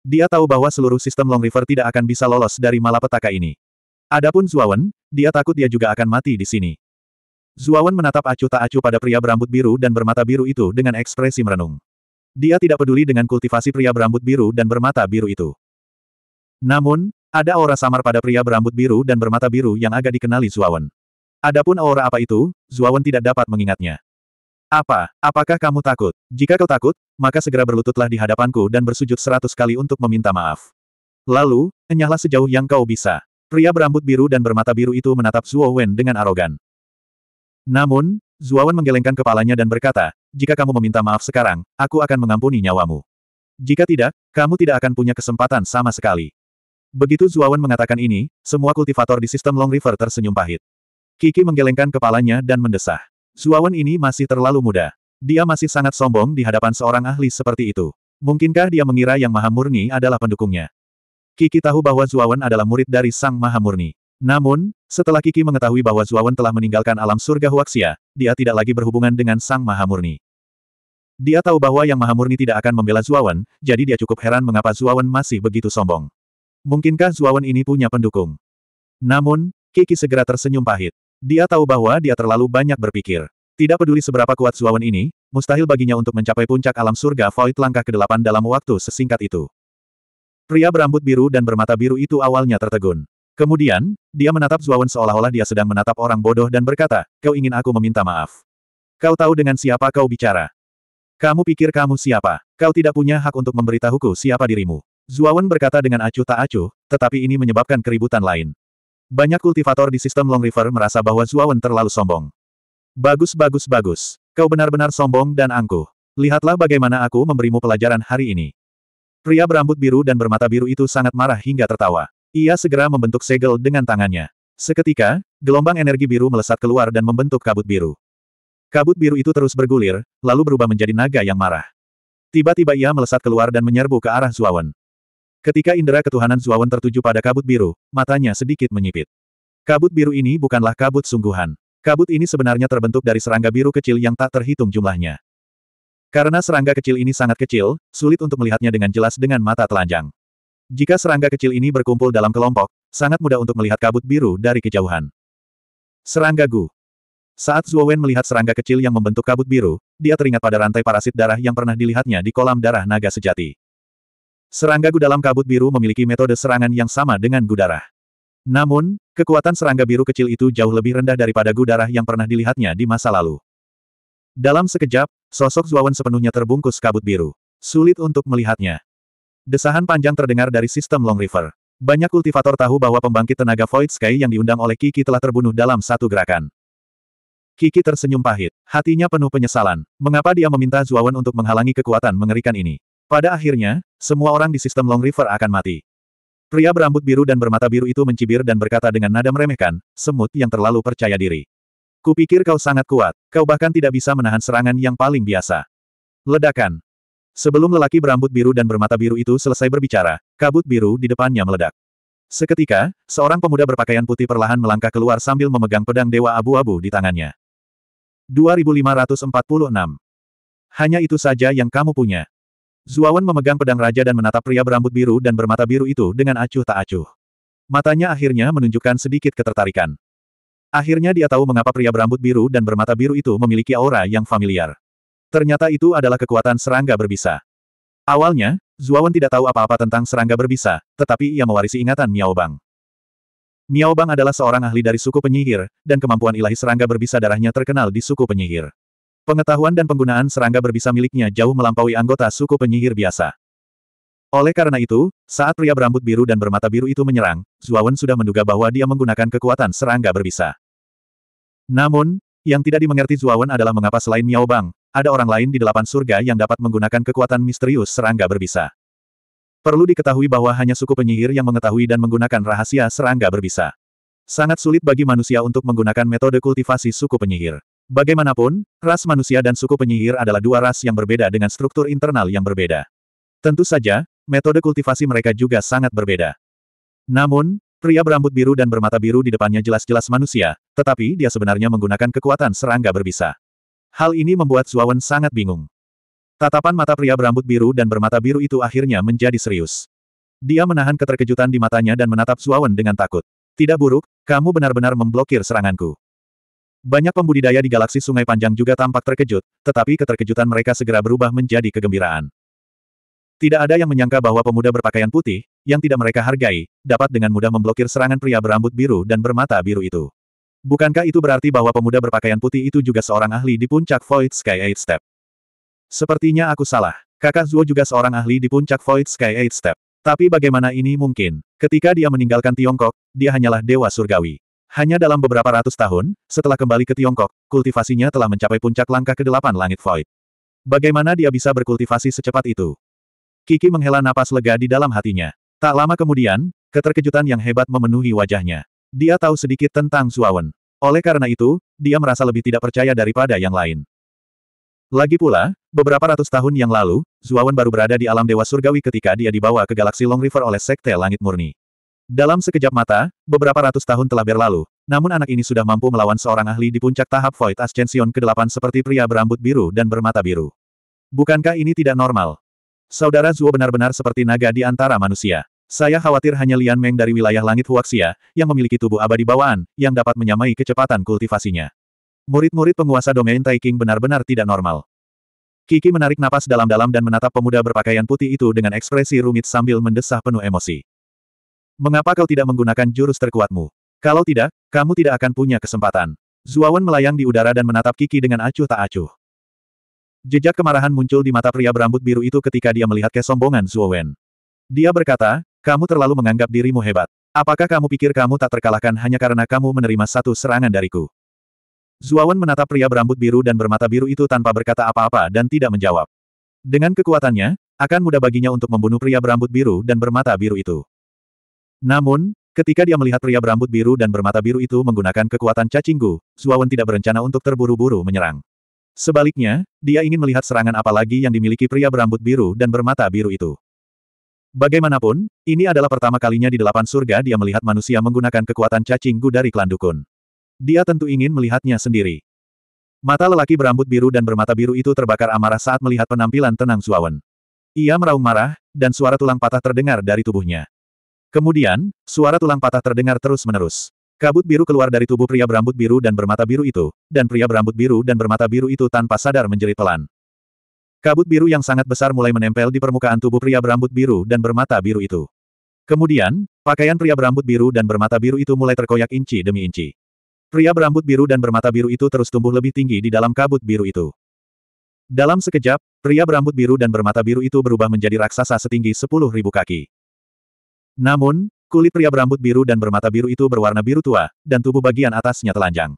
Dia tahu bahwa seluruh sistem Long River tidak akan bisa lolos dari malapetaka ini. Adapun Zuawan, dia takut dia juga akan mati di sini. Zuawan menatap acuh tak acuh pada pria berambut biru dan bermata biru itu dengan ekspresi merenung. Dia tidak peduli dengan kultivasi pria berambut biru dan bermata biru itu. Namun, ada aura samar pada pria berambut biru dan bermata biru yang agak dikenali Zuawan. Adapun aura apa itu, Zuawan tidak dapat mengingatnya. Apa, apakah kamu takut? Jika kau takut, maka segera berlututlah di hadapanku dan bersujud seratus kali untuk meminta maaf. Lalu, enyahlah sejauh yang kau bisa. Pria berambut biru dan bermata biru itu menatap Zuo Wen dengan arogan. Namun, Zuawan menggelengkan kepalanya dan berkata, jika kamu meminta maaf sekarang, aku akan mengampuni nyawamu. Jika tidak, kamu tidak akan punya kesempatan sama sekali. Begitu Zuawan mengatakan ini, semua kultivator di sistem Long River tersenyum pahit. Kiki menggelengkan kepalanya dan mendesah. Zuawan ini masih terlalu muda. Dia masih sangat sombong di hadapan seorang ahli seperti itu. Mungkinkah dia mengira yang maha murni adalah pendukungnya? Kiki tahu bahwa Zuawan adalah murid dari Sang Maha Murni. Namun, setelah Kiki mengetahui bahwa Zuawan telah meninggalkan alam surga Huaxia, dia tidak lagi berhubungan dengan Sang Mahamurni. Dia tahu bahwa Yang Mahamurni tidak akan membela Zuawan, jadi dia cukup heran mengapa Zuawan masih begitu sombong. Mungkinkah Zuawan ini punya pendukung? Namun, Kiki segera tersenyum pahit. Dia tahu bahwa dia terlalu banyak berpikir. Tidak peduli seberapa kuat Zuawan ini, mustahil baginya untuk mencapai puncak alam surga Void langkah ke-8 dalam waktu sesingkat itu. Pria berambut biru dan bermata biru itu awalnya tertegun. Kemudian, dia menatap Zuawan seolah-olah dia sedang menatap orang bodoh dan berkata, kau ingin aku meminta maaf. Kau tahu dengan siapa kau bicara. Kamu pikir kamu siapa? Kau tidak punya hak untuk memberitahuku siapa dirimu. Zuawan berkata dengan acuh tak acuh, tetapi ini menyebabkan keributan lain. Banyak kultivator di sistem Long River merasa bahwa Zuawan terlalu sombong. Bagus bagus bagus. Kau benar-benar sombong dan angkuh. Lihatlah bagaimana aku memberimu pelajaran hari ini. Pria berambut biru dan bermata biru itu sangat marah hingga tertawa. Ia segera membentuk segel dengan tangannya. Seketika, gelombang energi biru melesat keluar dan membentuk kabut biru. Kabut biru itu terus bergulir, lalu berubah menjadi naga yang marah. Tiba-tiba ia melesat keluar dan menyerbu ke arah Zuawan. Ketika indera ketuhanan Zuawan tertuju pada kabut biru, matanya sedikit menyipit. Kabut biru ini bukanlah kabut sungguhan. Kabut ini sebenarnya terbentuk dari serangga biru kecil yang tak terhitung jumlahnya. Karena serangga kecil ini sangat kecil, sulit untuk melihatnya dengan jelas dengan mata telanjang. Jika serangga kecil ini berkumpul dalam kelompok, sangat mudah untuk melihat kabut biru dari kejauhan. Serangga Gu. Saat Wen melihat serangga kecil yang membentuk kabut biru, dia teringat pada rantai parasit darah yang pernah dilihatnya di kolam darah naga sejati. Serangga Gu dalam kabut biru memiliki metode serangan yang sama dengan Gu darah. Namun, kekuatan serangga biru kecil itu jauh lebih rendah daripada Gu darah yang pernah dilihatnya di masa lalu. Dalam sekejap, sosok Wen sepenuhnya terbungkus kabut biru. Sulit untuk melihatnya. Desahan panjang terdengar dari sistem Long River. Banyak kultivator tahu bahwa pembangkit tenaga Void Sky yang diundang oleh Kiki telah terbunuh dalam satu gerakan. Kiki tersenyum pahit. Hatinya penuh penyesalan. Mengapa dia meminta Zuawan untuk menghalangi kekuatan mengerikan ini? Pada akhirnya, semua orang di sistem Long River akan mati. Pria berambut biru dan bermata biru itu mencibir dan berkata dengan nada meremehkan, semut yang terlalu percaya diri. Kupikir kau sangat kuat, kau bahkan tidak bisa menahan serangan yang paling biasa. Ledakan, Sebelum lelaki berambut biru dan bermata biru itu selesai berbicara, kabut biru di depannya meledak. Seketika, seorang pemuda berpakaian putih perlahan melangkah keluar sambil memegang pedang dewa abu-abu di tangannya. 2546. Hanya itu saja yang kamu punya. Zuawan memegang pedang raja dan menatap pria berambut biru dan bermata biru itu dengan acuh tak acuh. Matanya akhirnya menunjukkan sedikit ketertarikan. Akhirnya dia tahu mengapa pria berambut biru dan bermata biru itu memiliki aura yang familiar. Ternyata itu adalah kekuatan serangga berbisa. Awalnya, Zuawan tidak tahu apa-apa tentang serangga berbisa, tetapi ia mewarisi ingatan Miao Bang. Miao Bang adalah seorang ahli dari suku penyihir, dan kemampuan ilahi serangga berbisa darahnya terkenal di suku penyihir. Pengetahuan dan penggunaan serangga berbisa miliknya jauh melampaui anggota suku penyihir biasa. Oleh karena itu, saat pria berambut biru dan bermata biru itu menyerang, Zuawan sudah menduga bahwa dia menggunakan kekuatan serangga berbisa. Namun, yang tidak dimengerti Zuawan adalah mengapa selain Miao Bang, ada orang lain di delapan surga yang dapat menggunakan kekuatan misterius serangga berbisa. Perlu diketahui bahwa hanya suku penyihir yang mengetahui dan menggunakan rahasia serangga berbisa. Sangat sulit bagi manusia untuk menggunakan metode kultivasi suku penyihir. Bagaimanapun, ras manusia dan suku penyihir adalah dua ras yang berbeda dengan struktur internal yang berbeda. Tentu saja, metode kultivasi mereka juga sangat berbeda. Namun, pria berambut biru dan bermata biru di depannya jelas-jelas manusia, tetapi dia sebenarnya menggunakan kekuatan serangga berbisa. Hal ini membuat Zuawan sangat bingung. Tatapan mata pria berambut biru dan bermata biru itu akhirnya menjadi serius. Dia menahan keterkejutan di matanya dan menatap Zuawan dengan takut. Tidak buruk, kamu benar-benar memblokir seranganku. Banyak pembudidaya di galaksi Sungai Panjang juga tampak terkejut, tetapi keterkejutan mereka segera berubah menjadi kegembiraan. Tidak ada yang menyangka bahwa pemuda berpakaian putih, yang tidak mereka hargai, dapat dengan mudah memblokir serangan pria berambut biru dan bermata biru itu. Bukankah itu berarti bahwa pemuda berpakaian putih itu juga seorang ahli di puncak Void Sky Eight Step? Sepertinya aku salah. Kakak Zuo juga seorang ahli di puncak Void Sky Eight Step. Tapi bagaimana ini mungkin? Ketika dia meninggalkan Tiongkok, dia hanyalah dewa surgawi. Hanya dalam beberapa ratus tahun, setelah kembali ke Tiongkok, kultivasinya telah mencapai puncak langkah ke-8 langit Void. Bagaimana dia bisa berkultivasi secepat itu? Kiki menghela napas lega di dalam hatinya. Tak lama kemudian, keterkejutan yang hebat memenuhi wajahnya. Dia tahu sedikit tentang Zuawan. Oleh karena itu, dia merasa lebih tidak percaya daripada yang lain. Lagi pula, beberapa ratus tahun yang lalu, Zuawan baru berada di alam dewa surgawi ketika dia dibawa ke galaksi Long River oleh Sekte Langit Murni. Dalam sekejap mata, beberapa ratus tahun telah berlalu, namun anak ini sudah mampu melawan seorang ahli di puncak tahap Void Ascension ke-8 seperti pria berambut biru dan bermata biru. Bukankah ini tidak normal? Saudara Zuo benar-benar seperti naga di antara manusia. Saya khawatir hanya Lian Meng dari wilayah langit Huaxia, yang memiliki tubuh abadi bawaan, yang dapat menyamai kecepatan kultivasinya. Murid-murid penguasa domain Taiking benar-benar tidak normal. Kiki menarik napas dalam-dalam dan menatap pemuda berpakaian putih itu dengan ekspresi rumit sambil mendesah penuh emosi. Mengapa kau tidak menggunakan jurus terkuatmu? Kalau tidak, kamu tidak akan punya kesempatan. Zuawan melayang di udara dan menatap Kiki dengan acuh tak acuh. Jejak kemarahan muncul di mata pria berambut biru itu ketika dia melihat kesombongan Zuawan. Dia berkata, kamu terlalu menganggap dirimu hebat. Apakah kamu pikir kamu tak terkalahkan hanya karena kamu menerima satu serangan dariku? Zuawan menatap pria berambut biru dan bermata biru itu tanpa berkata apa-apa dan tidak menjawab. Dengan kekuatannya, akan mudah baginya untuk membunuh pria berambut biru dan bermata biru itu. Namun, ketika dia melihat pria berambut biru dan bermata biru itu menggunakan kekuatan cacingku, Zuawan tidak berencana untuk terburu-buru menyerang. Sebaliknya, dia ingin melihat serangan apa lagi yang dimiliki pria berambut biru dan bermata biru itu. Bagaimanapun, ini adalah pertama kalinya di delapan surga dia melihat manusia menggunakan kekuatan cacing gu dari klan dukun. Dia tentu ingin melihatnya sendiri. Mata lelaki berambut biru dan bermata biru itu terbakar amarah saat melihat penampilan tenang Suawen. Ia meraung marah, dan suara tulang patah terdengar dari tubuhnya. Kemudian, suara tulang patah terdengar terus-menerus. Kabut biru keluar dari tubuh pria berambut biru dan bermata biru itu, dan pria berambut biru dan bermata biru itu tanpa sadar menjerit pelan. Kabut biru yang sangat besar mulai menempel di permukaan tubuh pria berambut biru dan bermata biru itu. Kemudian, pakaian pria berambut biru dan bermata biru itu mulai terkoyak inci demi inci. Pria berambut biru dan bermata biru itu terus tumbuh lebih tinggi di dalam kabut biru itu. Dalam sekejap, pria berambut biru dan bermata biru itu berubah menjadi raksasa setinggi sepuluh ribu kaki. Namun, kulit pria berambut biru dan bermata biru itu berwarna biru tua, dan tubuh bagian atasnya telanjang.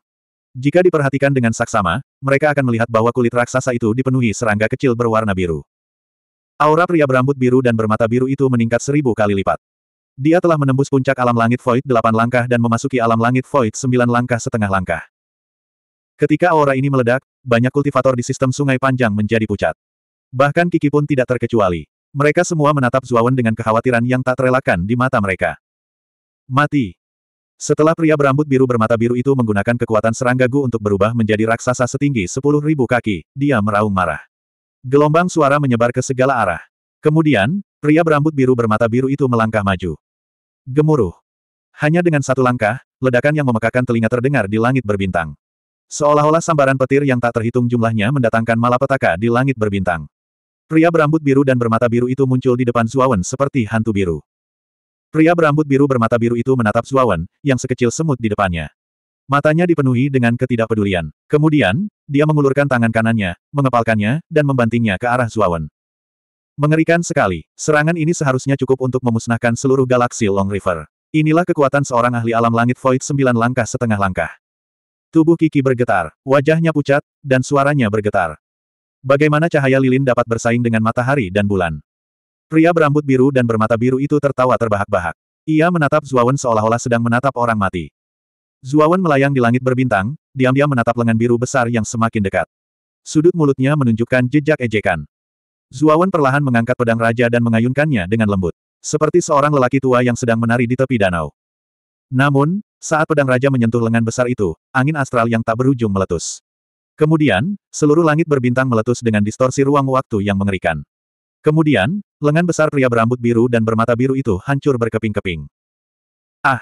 Jika diperhatikan dengan saksama, mereka akan melihat bahwa kulit raksasa itu dipenuhi serangga kecil berwarna biru. Aura pria berambut biru dan bermata biru itu meningkat seribu kali lipat. Dia telah menembus puncak alam langit void delapan langkah dan memasuki alam langit void sembilan langkah setengah langkah. Ketika aura ini meledak, banyak kultivator di sistem sungai panjang menjadi pucat. Bahkan Kiki pun tidak terkecuali. Mereka semua menatap Zuawan dengan kekhawatiran yang tak terelakkan di mata mereka. Mati. Setelah pria berambut biru bermata biru itu menggunakan kekuatan serangga Gu untuk berubah menjadi raksasa setinggi 10.000 kaki, dia meraung marah. Gelombang suara menyebar ke segala arah. Kemudian, pria berambut biru bermata biru itu melangkah maju. Gemuruh. Hanya dengan satu langkah, ledakan yang memekakan telinga terdengar di langit berbintang. Seolah-olah sambaran petir yang tak terhitung jumlahnya mendatangkan malapetaka di langit berbintang. Pria berambut biru dan bermata biru itu muncul di depan Zuawan seperti hantu biru. Pria berambut biru bermata biru itu menatap Zuawan, yang sekecil semut di depannya. Matanya dipenuhi dengan ketidakpedulian. Kemudian, dia mengulurkan tangan kanannya, mengepalkannya, dan membantingnya ke arah Zuawan. Mengerikan sekali, serangan ini seharusnya cukup untuk memusnahkan seluruh galaksi Long River. Inilah kekuatan seorang ahli alam langit Void sembilan langkah setengah langkah. Tubuh Kiki bergetar, wajahnya pucat, dan suaranya bergetar. Bagaimana cahaya lilin dapat bersaing dengan matahari dan bulan? Pria berambut biru dan bermata biru itu tertawa terbahak-bahak. Ia menatap Zuawan seolah-olah sedang menatap orang mati. Zuawan melayang di langit berbintang, diam-diam menatap lengan biru besar yang semakin dekat. Sudut mulutnya menunjukkan jejak ejekan. Zuawan perlahan mengangkat pedang raja dan mengayunkannya dengan lembut. Seperti seorang lelaki tua yang sedang menari di tepi danau. Namun, saat pedang raja menyentuh lengan besar itu, angin astral yang tak berujung meletus. Kemudian, seluruh langit berbintang meletus dengan distorsi ruang waktu yang mengerikan. Kemudian, lengan besar pria berambut biru dan bermata biru itu hancur berkeping-keping. Ah!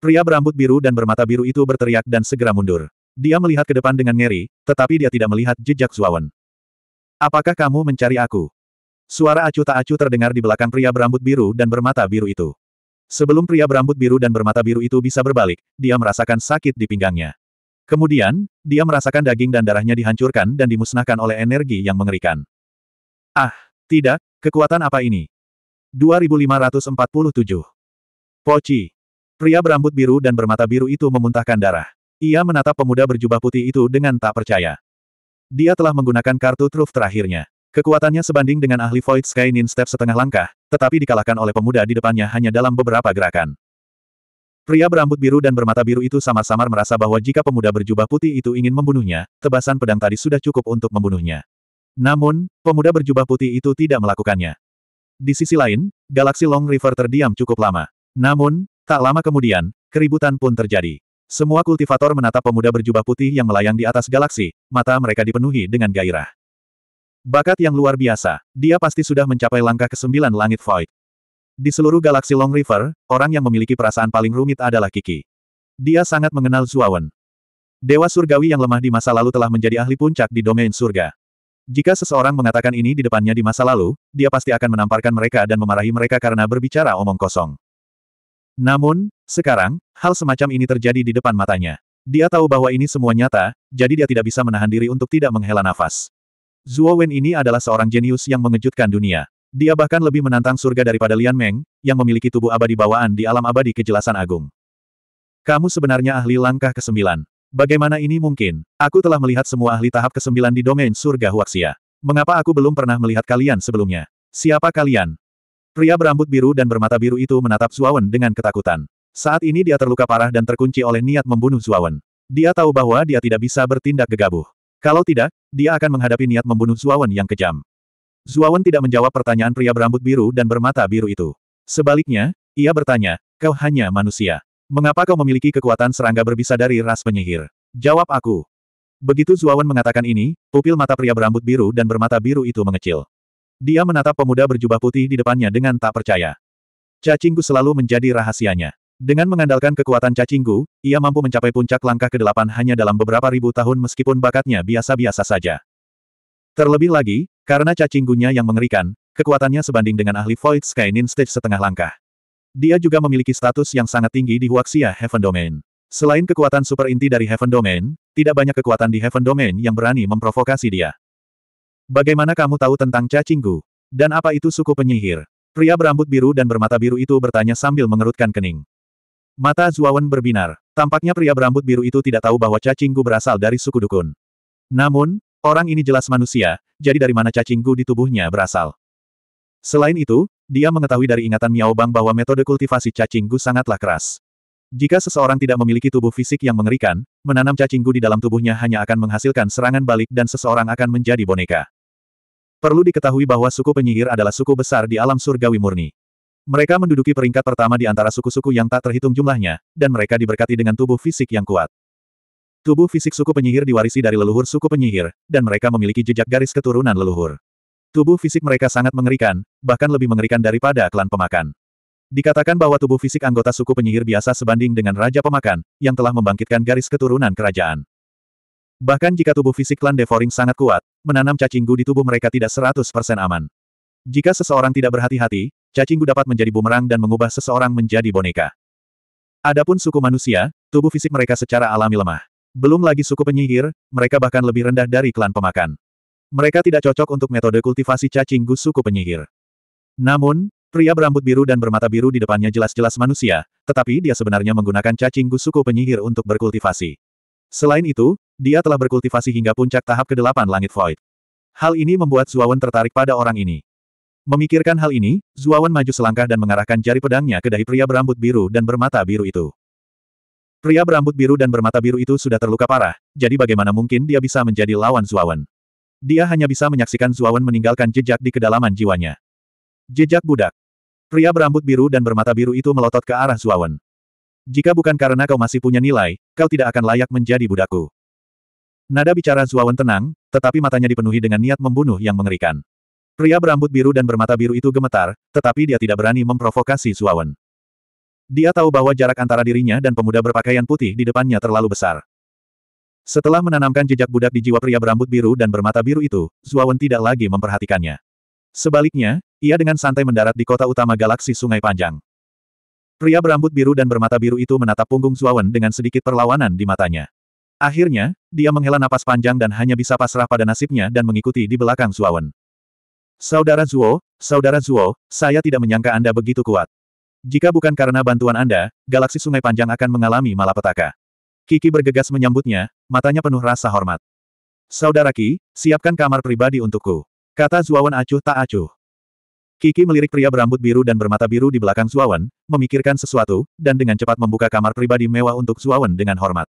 Pria berambut biru dan bermata biru itu berteriak dan segera mundur. Dia melihat ke depan dengan ngeri, tetapi dia tidak melihat jejak Zuawan. Apakah kamu mencari aku? Suara acuh tak acuh terdengar di belakang pria berambut biru dan bermata biru itu. Sebelum pria berambut biru dan bermata biru itu bisa berbalik, dia merasakan sakit di pinggangnya. Kemudian, dia merasakan daging dan darahnya dihancurkan dan dimusnahkan oleh energi yang mengerikan. Ah! Tidak, kekuatan apa ini? 2547. Poci. Pria berambut biru dan bermata biru itu memuntahkan darah. Ia menatap pemuda berjubah putih itu dengan tak percaya. Dia telah menggunakan kartu truf terakhirnya. Kekuatannya sebanding dengan ahli Void Sky Nin Step setengah langkah, tetapi dikalahkan oleh pemuda di depannya hanya dalam beberapa gerakan. Pria berambut biru dan bermata biru itu samar-samar merasa bahwa jika pemuda berjubah putih itu ingin membunuhnya, tebasan pedang tadi sudah cukup untuk membunuhnya. Namun, pemuda berjubah putih itu tidak melakukannya. Di sisi lain, galaksi Long River terdiam cukup lama. Namun, tak lama kemudian, keributan pun terjadi. Semua kultivator menatap pemuda berjubah putih yang melayang di atas galaksi, mata mereka dipenuhi dengan gairah. Bakat yang luar biasa, dia pasti sudah mencapai langkah ke-9 langit void. Di seluruh galaksi Long River, orang yang memiliki perasaan paling rumit adalah Kiki. Dia sangat mengenal Zuawan. Dewa surgawi yang lemah di masa lalu telah menjadi ahli puncak di domain surga. Jika seseorang mengatakan ini di depannya di masa lalu, dia pasti akan menamparkan mereka dan memarahi mereka karena berbicara omong kosong. Namun, sekarang, hal semacam ini terjadi di depan matanya. Dia tahu bahwa ini semua nyata, jadi dia tidak bisa menahan diri untuk tidak menghela nafas. Zhuo Wen ini adalah seorang jenius yang mengejutkan dunia. Dia bahkan lebih menantang surga daripada Lian Meng, yang memiliki tubuh abadi bawaan di alam abadi kejelasan agung. Kamu sebenarnya ahli langkah ke-9. Bagaimana ini mungkin? Aku telah melihat semua ahli tahap ke-9 di domain surga Huaxia. Mengapa aku belum pernah melihat kalian sebelumnya? Siapa kalian? Pria berambut biru dan bermata biru itu menatap Zuawan dengan ketakutan. Saat ini dia terluka parah dan terkunci oleh niat membunuh Zuawan. Dia tahu bahwa dia tidak bisa bertindak gegabah. Kalau tidak, dia akan menghadapi niat membunuh Zuawan yang kejam. Zuawan tidak menjawab pertanyaan pria berambut biru dan bermata biru itu. Sebaliknya, ia bertanya, kau hanya manusia. Mengapa kau memiliki kekuatan serangga berbisa dari ras penyihir? Jawab aku. Begitu Zuawan mengatakan ini, pupil mata pria berambut biru dan bermata biru itu mengecil. Dia menatap pemuda berjubah putih di depannya dengan tak percaya. Cacingku selalu menjadi rahasianya. Dengan mengandalkan kekuatan cacinggu, ia mampu mencapai puncak langkah ke-8 hanya dalam beberapa ribu tahun meskipun bakatnya biasa-biasa saja. Terlebih lagi, karena cacinggunya yang mengerikan, kekuatannya sebanding dengan ahli Void Sky Nin Stage setengah langkah. Dia juga memiliki status yang sangat tinggi di Huaxia Heaven Domain. Selain kekuatan super inti dari Heaven Domain, tidak banyak kekuatan di Heaven Domain yang berani memprovokasi dia. Bagaimana kamu tahu tentang Cacinggu? Dan apa itu suku penyihir? Pria berambut biru dan bermata biru itu bertanya sambil mengerutkan kening. Mata Zuawan berbinar. Tampaknya pria berambut biru itu tidak tahu bahwa Cacinggu berasal dari suku dukun. Namun, orang ini jelas manusia, jadi dari mana Cacinggu di tubuhnya berasal. Selain itu, dia mengetahui dari ingatan Miao Bang bahwa metode kultivasi cacing gu sangatlah keras. Jika seseorang tidak memiliki tubuh fisik yang mengerikan, menanam cacing gu di dalam tubuhnya hanya akan menghasilkan serangan balik dan seseorang akan menjadi boneka. Perlu diketahui bahwa suku penyihir adalah suku besar di alam surgawi murni. Mereka menduduki peringkat pertama di antara suku-suku yang tak terhitung jumlahnya, dan mereka diberkati dengan tubuh fisik yang kuat. Tubuh fisik suku penyihir diwarisi dari leluhur suku penyihir, dan mereka memiliki jejak garis keturunan leluhur. Tubuh fisik mereka sangat mengerikan, bahkan lebih mengerikan daripada klan pemakan. Dikatakan bahwa tubuh fisik anggota suku penyihir biasa sebanding dengan Raja Pemakan, yang telah membangkitkan garis keturunan kerajaan. Bahkan jika tubuh fisik klan Devoring sangat kuat, menanam cacinggu di tubuh mereka tidak 100% aman. Jika seseorang tidak berhati-hati, cacinggu dapat menjadi bumerang dan mengubah seseorang menjadi boneka. Adapun suku manusia, tubuh fisik mereka secara alami lemah. Belum lagi suku penyihir, mereka bahkan lebih rendah dari klan pemakan. Mereka tidak cocok untuk metode kultivasi cacing gus suku penyihir. Namun, pria berambut biru dan bermata biru di depannya jelas-jelas manusia, tetapi dia sebenarnya menggunakan cacing gus suku penyihir untuk berkultivasi. Selain itu, dia telah berkultivasi hingga puncak tahap ke-8 langit void. Hal ini membuat Zuawan tertarik pada orang ini. Memikirkan hal ini, Zuawan maju selangkah dan mengarahkan jari pedangnya ke dahi pria berambut biru dan bermata biru itu. Pria berambut biru dan bermata biru itu sudah terluka parah, jadi bagaimana mungkin dia bisa menjadi lawan Zuawan? Dia hanya bisa menyaksikan Zuawan meninggalkan jejak di kedalaman jiwanya. Jejak budak. Pria berambut biru dan bermata biru itu melotot ke arah Zuawan. Jika bukan karena kau masih punya nilai, kau tidak akan layak menjadi budakku. Nada bicara Zuawan tenang, tetapi matanya dipenuhi dengan niat membunuh yang mengerikan. Pria berambut biru dan bermata biru itu gemetar, tetapi dia tidak berani memprovokasi Zuawan. Dia tahu bahwa jarak antara dirinya dan pemuda berpakaian putih di depannya terlalu besar. Setelah menanamkan jejak budak di jiwa pria berambut biru dan bermata biru itu, Zuawan tidak lagi memperhatikannya. Sebaliknya, ia dengan santai mendarat di kota utama galaksi Sungai Panjang. Pria berambut biru dan bermata biru itu menatap punggung Zuawan dengan sedikit perlawanan di matanya. Akhirnya, dia menghela napas panjang dan hanya bisa pasrah pada nasibnya dan mengikuti di belakang Zuawan. Saudara Zuo, Saudara Zuo, saya tidak menyangka Anda begitu kuat. Jika bukan karena bantuan Anda, galaksi Sungai Panjang akan mengalami malapetaka. Kiki bergegas menyambutnya, matanya penuh rasa hormat. Saudara Ki, siapkan kamar pribadi untukku. Kata Zuawan acuh tak acuh. Kiki melirik pria berambut biru dan bermata biru di belakang Zuawan, memikirkan sesuatu, dan dengan cepat membuka kamar pribadi mewah untuk Zuawan dengan hormat.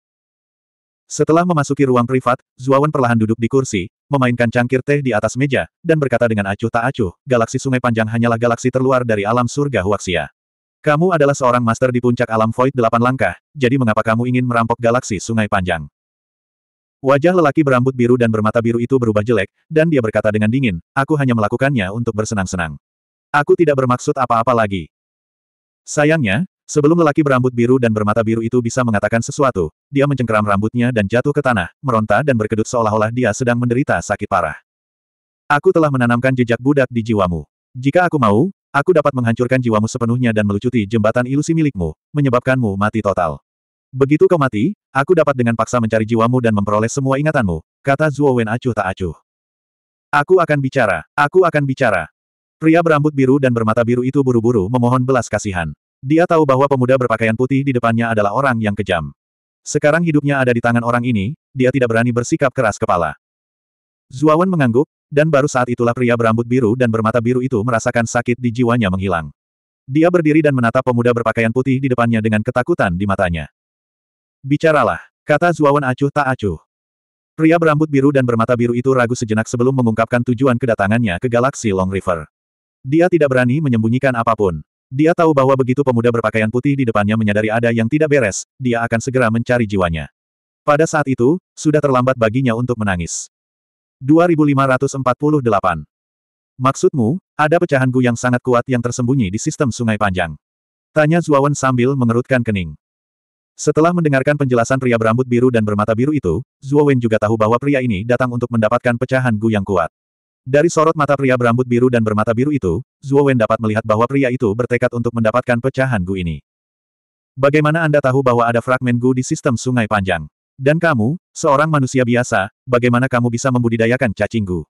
Setelah memasuki ruang privat, Zuawan perlahan duduk di kursi, memainkan cangkir teh di atas meja, dan berkata dengan acuh tak acuh, galaksi sungai panjang hanyalah galaksi terluar dari alam surga Huaxia. Kamu adalah seorang master di puncak alam void delapan langkah, jadi mengapa kamu ingin merampok galaksi sungai panjang? Wajah lelaki berambut biru dan bermata biru itu berubah jelek, dan dia berkata dengan dingin, aku hanya melakukannya untuk bersenang-senang. Aku tidak bermaksud apa-apa lagi. Sayangnya, sebelum lelaki berambut biru dan bermata biru itu bisa mengatakan sesuatu, dia mencengkeram rambutnya dan jatuh ke tanah, meronta dan berkedut seolah-olah dia sedang menderita sakit parah. Aku telah menanamkan jejak budak di jiwamu. Jika aku mau, Aku dapat menghancurkan jiwamu sepenuhnya dan melucuti jembatan ilusi milikmu, menyebabkanmu mati total. Begitu kau mati, aku dapat dengan paksa mencari jiwamu dan memperoleh semua ingatanmu, kata Zuo Wen acuh tak acuh. Aku akan bicara, aku akan bicara. Pria berambut biru dan bermata biru itu buru-buru memohon belas kasihan. Dia tahu bahwa pemuda berpakaian putih di depannya adalah orang yang kejam. Sekarang hidupnya ada di tangan orang ini, dia tidak berani bersikap keras kepala. Zuawan mengangguk, dan baru saat itulah pria berambut biru dan bermata biru itu merasakan sakit di jiwanya menghilang. Dia berdiri dan menatap pemuda berpakaian putih di depannya dengan ketakutan di matanya. Bicaralah, kata Zuawan acuh tak acuh. Pria berambut biru dan bermata biru itu ragu sejenak sebelum mengungkapkan tujuan kedatangannya ke galaksi Long River. Dia tidak berani menyembunyikan apapun. Dia tahu bahwa begitu pemuda berpakaian putih di depannya menyadari ada yang tidak beres, dia akan segera mencari jiwanya. Pada saat itu, sudah terlambat baginya untuk menangis. 2548. Maksudmu, ada pecahan gu yang sangat kuat yang tersembunyi di sistem sungai panjang? Tanya Zuawan sambil mengerutkan kening. Setelah mendengarkan penjelasan pria berambut biru dan bermata biru itu, Zuawan juga tahu bahwa pria ini datang untuk mendapatkan pecahan gu yang kuat. Dari sorot mata pria berambut biru dan bermata biru itu, Zuawan dapat melihat bahwa pria itu bertekad untuk mendapatkan pecahan gu ini. Bagaimana Anda tahu bahwa ada fragmen gu di sistem sungai panjang? Dan kamu, seorang manusia biasa, bagaimana kamu bisa membudidayakan cacinggu?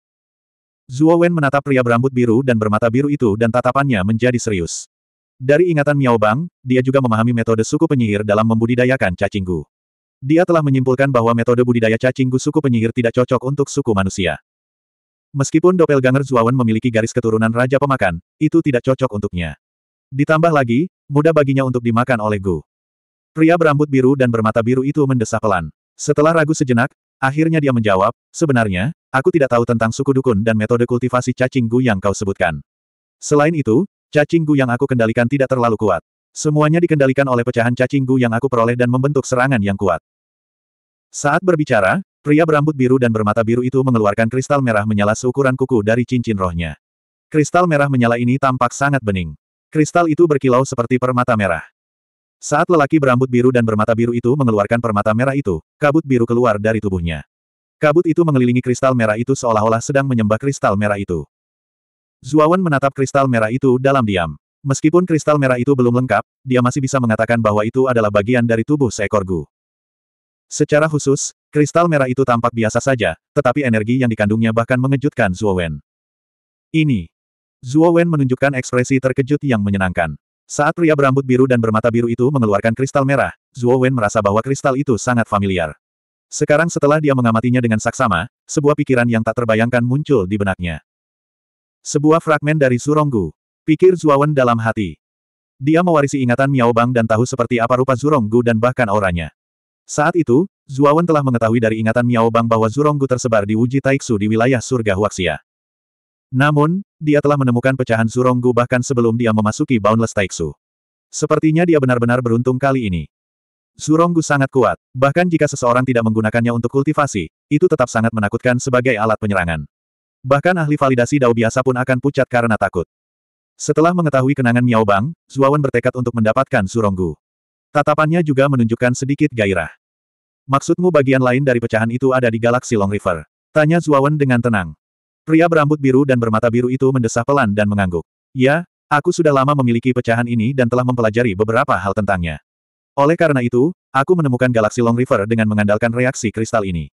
Zuo Wen menatap pria berambut biru dan bermata biru itu dan tatapannya menjadi serius. Dari ingatan Miao Bang, dia juga memahami metode suku penyihir dalam membudidayakan cacinggu. Dia telah menyimpulkan bahwa metode budidaya cacinggu suku penyihir tidak cocok untuk suku manusia. Meskipun doppelganger Zuo Wen memiliki garis keturunan Raja Pemakan, itu tidak cocok untuknya. Ditambah lagi, mudah baginya untuk dimakan oleh Gu. Pria berambut biru dan bermata biru itu mendesah pelan. Setelah ragu sejenak, akhirnya dia menjawab, sebenarnya, aku tidak tahu tentang suku dukun dan metode kultivasi cacing gu yang kau sebutkan. Selain itu, cacing gu yang aku kendalikan tidak terlalu kuat. Semuanya dikendalikan oleh pecahan cacing gu yang aku peroleh dan membentuk serangan yang kuat. Saat berbicara, pria berambut biru dan bermata biru itu mengeluarkan kristal merah menyala seukuran kuku dari cincin rohnya. Kristal merah menyala ini tampak sangat bening. Kristal itu berkilau seperti permata merah. Saat lelaki berambut biru dan bermata biru itu mengeluarkan permata merah itu, kabut biru keluar dari tubuhnya. Kabut itu mengelilingi kristal merah itu seolah-olah sedang menyembah kristal merah itu. Zuawan menatap kristal merah itu dalam diam. Meskipun kristal merah itu belum lengkap, dia masih bisa mengatakan bahwa itu adalah bagian dari tubuh seekor gu. Secara khusus, kristal merah itu tampak biasa saja, tetapi energi yang dikandungnya bahkan mengejutkan Zuowen. Ini. Zuowen menunjukkan ekspresi terkejut yang menyenangkan. Saat pria berambut biru dan bermata biru itu mengeluarkan kristal merah, Zhuo Wen merasa bahwa kristal itu sangat familiar. Sekarang setelah dia mengamatinya dengan saksama, sebuah pikiran yang tak terbayangkan muncul di benaknya. Sebuah fragmen dari Zuronggu. Pikir Zhuo Wen dalam hati. Dia mewarisi ingatan Miao Bang dan tahu seperti apa rupa Zuronggu dan bahkan auranya. Saat itu, Zhuo Wen telah mengetahui dari ingatan Miao Bang bahwa Zuronggu tersebar di Wuji Taiksu di wilayah surga Huaxia. Namun, dia telah menemukan pecahan Zuronggu bahkan sebelum dia memasuki Boundless Taiksu. Sepertinya dia benar-benar beruntung kali ini. Zuronggu sangat kuat, bahkan jika seseorang tidak menggunakannya untuk kultivasi, itu tetap sangat menakutkan sebagai alat penyerangan. Bahkan ahli validasi dao biasa pun akan pucat karena takut. Setelah mengetahui kenangan Miao Bang, Zuawan bertekad untuk mendapatkan Zuronggu. Tatapannya juga menunjukkan sedikit gairah. Maksudmu bagian lain dari pecahan itu ada di galaksi Long River? Tanya Zuawan dengan tenang. Pria berambut biru dan bermata biru itu mendesah pelan dan mengangguk. Ya, aku sudah lama memiliki pecahan ini dan telah mempelajari beberapa hal tentangnya. Oleh karena itu, aku menemukan galaksi Long River dengan mengandalkan reaksi kristal ini.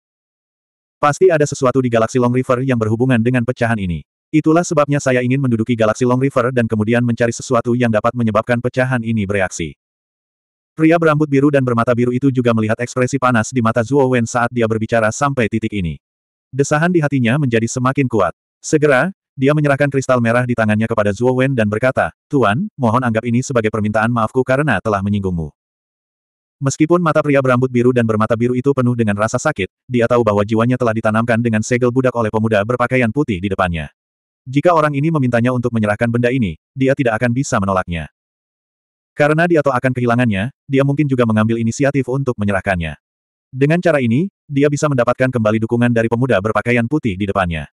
Pasti ada sesuatu di galaksi Long River yang berhubungan dengan pecahan ini. Itulah sebabnya saya ingin menduduki galaksi Long River dan kemudian mencari sesuatu yang dapat menyebabkan pecahan ini bereaksi. Pria berambut biru dan bermata biru itu juga melihat ekspresi panas di mata Zuo Wen saat dia berbicara sampai titik ini. Desahan di hatinya menjadi semakin kuat. Segera, dia menyerahkan kristal merah di tangannya kepada Zhuo Wen dan berkata, Tuan, mohon anggap ini sebagai permintaan maafku karena telah menyinggungmu. Meskipun mata pria berambut biru dan bermata biru itu penuh dengan rasa sakit, dia tahu bahwa jiwanya telah ditanamkan dengan segel budak oleh pemuda berpakaian putih di depannya. Jika orang ini memintanya untuk menyerahkan benda ini, dia tidak akan bisa menolaknya. Karena dia tahu akan kehilangannya, dia mungkin juga mengambil inisiatif untuk menyerahkannya. Dengan cara ini, dia bisa mendapatkan kembali dukungan dari pemuda berpakaian putih di depannya.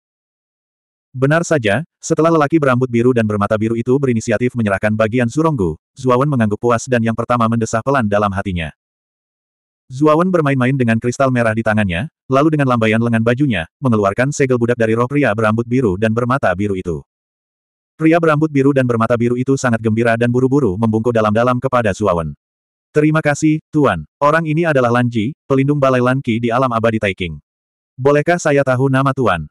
Benar saja, setelah lelaki berambut biru dan bermata biru itu berinisiatif menyerahkan bagian Zuronggu, Zuawan mengangguk puas dan yang pertama mendesah pelan dalam hatinya. Zuawan bermain-main dengan kristal merah di tangannya, lalu dengan lambaian lengan bajunya, mengeluarkan segel budak dari roh pria berambut biru dan bermata biru itu. Pria berambut biru dan bermata biru itu sangat gembira dan buru-buru membungkuk dalam-dalam kepada Zuawan. Terima kasih, Tuan. Orang ini adalah Lanji, pelindung Balai Lanki di alam abadi Taiking. Bolehkah saya tahu nama Tuan?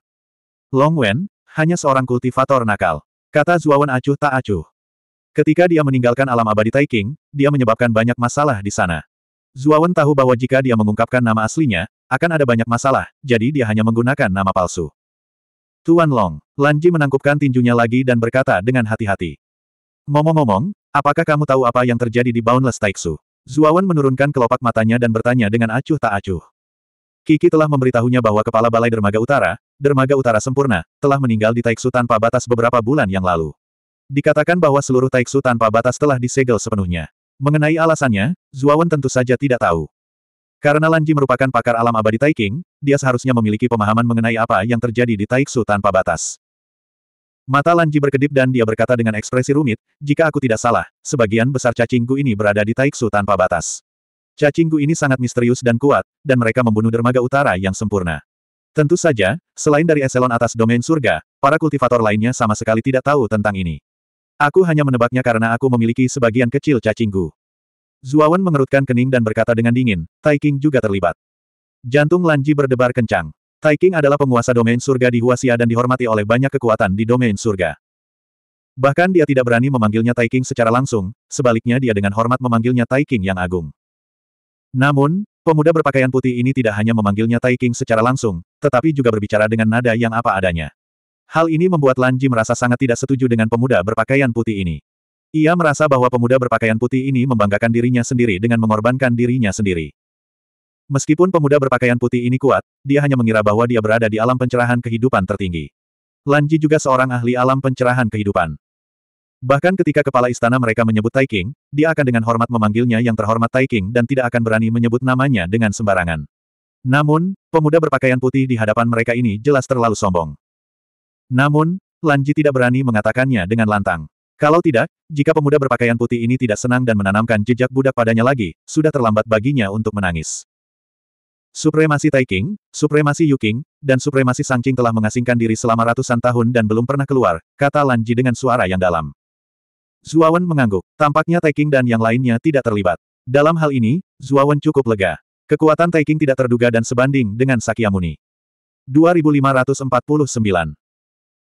Long Wen, hanya seorang kultivator nakal. Kata Zuawan acuh tak acuh. Ketika dia meninggalkan alam abadi Taiking, dia menyebabkan banyak masalah di sana. Zuawan tahu bahwa jika dia mengungkapkan nama aslinya, akan ada banyak masalah, jadi dia hanya menggunakan nama palsu. Tuan Long, Lanji menangkupkan tinjunya lagi dan berkata dengan hati-hati. momo ngomong apakah kamu tahu apa yang terjadi di Boundless Taiksu? Zuawan menurunkan kelopak matanya dan bertanya dengan acuh tak acuh. Kiki telah memberitahunya bahwa kepala Balai Dermaga Utara, Dermaga Utara Sempurna, telah meninggal di Taiksu tanpa batas beberapa bulan yang lalu. Dikatakan bahwa seluruh Taiksu tanpa batas telah disegel sepenuhnya. Mengenai alasannya, Zuawan tentu saja tidak tahu. Karena Lanji merupakan pakar alam abadi Taiking, dia seharusnya memiliki pemahaman mengenai apa yang terjadi di Taiksu tanpa batas. Mata Lanji berkedip dan dia berkata dengan ekspresi rumit, jika aku tidak salah, sebagian besar cacingku ini berada di Taiksu tanpa batas. Cacingku ini sangat misterius dan kuat, dan mereka membunuh dermaga utara yang sempurna. Tentu saja, selain dari eselon atas domain surga, para kultivator lainnya sama sekali tidak tahu tentang ini. Aku hanya menebaknya karena aku memiliki sebagian kecil cacingku. Zuawan mengerutkan kening dan berkata dengan dingin, Taiking juga terlibat. Jantung Lanji berdebar kencang. Taiking adalah penguasa domain surga di Huasia dan dihormati oleh banyak kekuatan di domain surga. Bahkan dia tidak berani memanggilnya Taiking secara langsung, sebaliknya dia dengan hormat memanggilnya Taiking yang agung. Namun, pemuda berpakaian putih ini tidak hanya memanggilnya Taiking secara langsung, tetapi juga berbicara dengan nada yang apa adanya. Hal ini membuat Lanji merasa sangat tidak setuju dengan pemuda berpakaian putih ini. Ia merasa bahwa pemuda berpakaian putih ini membanggakan dirinya sendiri dengan mengorbankan dirinya sendiri. Meskipun pemuda berpakaian putih ini kuat, dia hanya mengira bahwa dia berada di alam pencerahan kehidupan tertinggi. Lanji juga seorang ahli alam pencerahan kehidupan. Bahkan ketika kepala istana mereka menyebut Taiking, dia akan dengan hormat memanggilnya yang terhormat Taiking dan tidak akan berani menyebut namanya dengan sembarangan. Namun, pemuda berpakaian putih di hadapan mereka ini jelas terlalu sombong. Namun, Lanji tidak berani mengatakannya dengan lantang. Kalau tidak, jika pemuda berpakaian putih ini tidak senang dan menanamkan jejak budak padanya lagi, sudah terlambat baginya untuk menangis. Supremasi Taiking, Supremasi Yuking, dan Supremasi Sangqing telah mengasingkan diri selama ratusan tahun dan belum pernah keluar, kata Lan Ji dengan suara yang dalam. Zuawan mengangguk, tampaknya Taiking dan yang lainnya tidak terlibat. Dalam hal ini, Zuawan cukup lega. Kekuatan Taiking tidak terduga dan sebanding dengan Sakyamuni. 2549.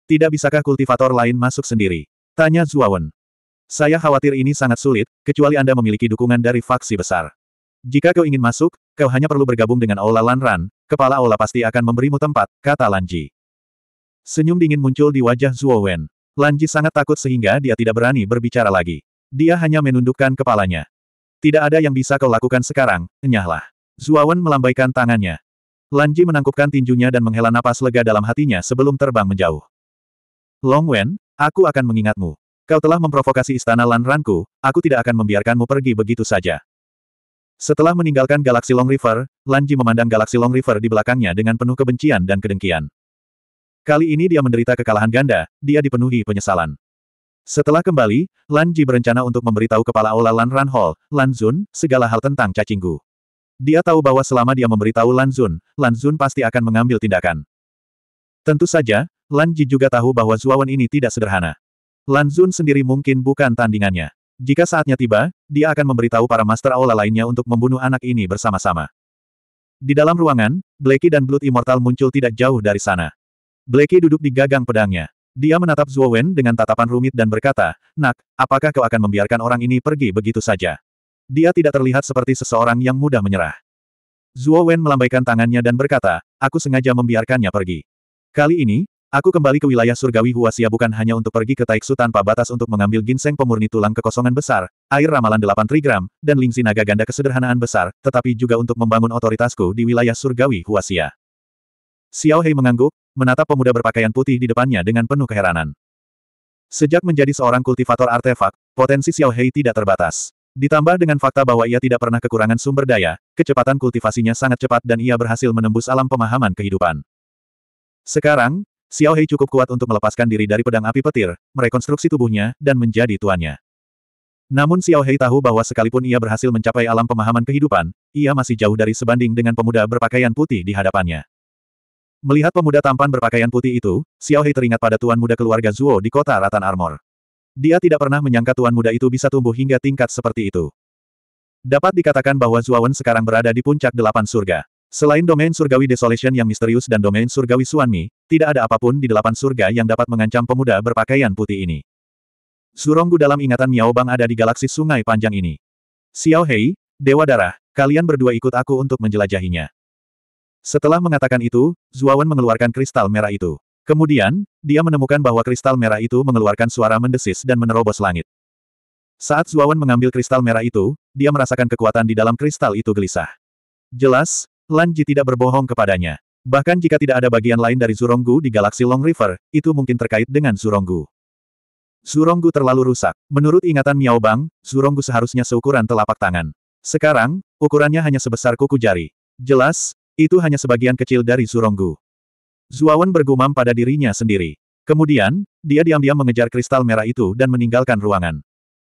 Tidak bisakah kultivator lain masuk sendiri? Tanya Zuawan. Saya khawatir ini sangat sulit, kecuali Anda memiliki dukungan dari faksi besar. Jika kau ingin masuk, kau hanya perlu bergabung dengan Aula Lanran, kepala Aula pasti akan memberimu tempat, kata Lanji. Senyum dingin muncul di wajah Zuo Wen. Lanji sangat takut sehingga dia tidak berani berbicara lagi. Dia hanya menundukkan kepalanya. Tidak ada yang bisa kau lakukan sekarang, enyahlah. Zuo Wen melambaikan tangannya. Lanji menangkupkan tinjunya dan menghela napas lega dalam hatinya sebelum terbang menjauh. Long Wen, aku akan mengingatmu. Kau telah memprovokasi istana Lanranku, aku tidak akan membiarkanmu pergi begitu saja. Setelah meninggalkan galaksi Long River, Lanji memandang galaksi Long River di belakangnya dengan penuh kebencian dan kedengkian. Kali ini dia menderita kekalahan ganda, dia dipenuhi penyesalan. Setelah kembali, Lanji berencana untuk memberitahu kepala aula Lan Hall, Lan Zun, segala hal tentang Cacinggu. Dia tahu bahwa selama dia memberitahu Lan Zun, Lan Zun pasti akan mengambil tindakan. Tentu saja, Lan Ji juga tahu bahwa Zuawan ini tidak sederhana. Lan Zun sendiri mungkin bukan tandingannya. Jika saatnya tiba, dia akan memberitahu para Master Aula lainnya untuk membunuh anak ini bersama-sama. Di dalam ruangan, Blakey dan Blood Immortal muncul tidak jauh dari sana. Blakey duduk di gagang pedangnya. Dia menatap Zhuo Wen dengan tatapan rumit dan berkata, Nak, apakah kau akan membiarkan orang ini pergi begitu saja? Dia tidak terlihat seperti seseorang yang mudah menyerah. Zhuo Wen melambaikan tangannya dan berkata, Aku sengaja membiarkannya pergi. Kali ini, Aku kembali ke wilayah surgawi Huasia bukan hanya untuk pergi ke Taiksu tanpa batas untuk mengambil ginseng pemurni tulang kekosongan besar, air ramalan 8 trigram, dan lingsi naga ganda kesederhanaan besar, tetapi juga untuk membangun otoritasku di wilayah surgawi Huasia. Xiao Hei mengangguk, menatap pemuda berpakaian putih di depannya dengan penuh keheranan. Sejak menjadi seorang kultivator artefak, potensi Xiao Hei tidak terbatas. Ditambah dengan fakta bahwa ia tidak pernah kekurangan sumber daya, kecepatan kultivasinya sangat cepat dan ia berhasil menembus alam pemahaman kehidupan. Sekarang, Xiao Hei cukup kuat untuk melepaskan diri dari pedang api petir, merekonstruksi tubuhnya, dan menjadi tuannya. Namun Xiao Hei tahu bahwa sekalipun ia berhasil mencapai alam pemahaman kehidupan, ia masih jauh dari sebanding dengan pemuda berpakaian putih di hadapannya. Melihat pemuda tampan berpakaian putih itu, Xiao Hei teringat pada tuan muda keluarga Zuo di kota Ratan Armor. Dia tidak pernah menyangka tuan muda itu bisa tumbuh hingga tingkat seperti itu. Dapat dikatakan bahwa Wen sekarang berada di puncak delapan surga. Selain domain surgawi Desolation yang misterius dan domain surgawi Suanmi, tidak ada apapun di delapan surga yang dapat mengancam pemuda berpakaian putih ini. Suronggu dalam ingatan Miao Bang ada di galaksi sungai panjang ini. Xiao Hei, Dewa Darah, kalian berdua ikut aku untuk menjelajahinya. Setelah mengatakan itu, Zuawan mengeluarkan kristal merah itu. Kemudian, dia menemukan bahwa kristal merah itu mengeluarkan suara mendesis dan menerobos langit. Saat Zuawan mengambil kristal merah itu, dia merasakan kekuatan di dalam kristal itu gelisah. Jelas, Lan Ji tidak berbohong kepadanya. Bahkan jika tidak ada bagian lain dari Zuronggu di galaksi Long River, itu mungkin terkait dengan Zuronggu. Zuronggu terlalu rusak. Menurut ingatan Miao Bang, Zuronggu seharusnya seukuran telapak tangan. Sekarang, ukurannya hanya sebesar kuku jari. Jelas, itu hanya sebagian kecil dari Zuronggu. Zuawan bergumam pada dirinya sendiri. Kemudian, dia diam-diam mengejar kristal merah itu dan meninggalkan ruangan.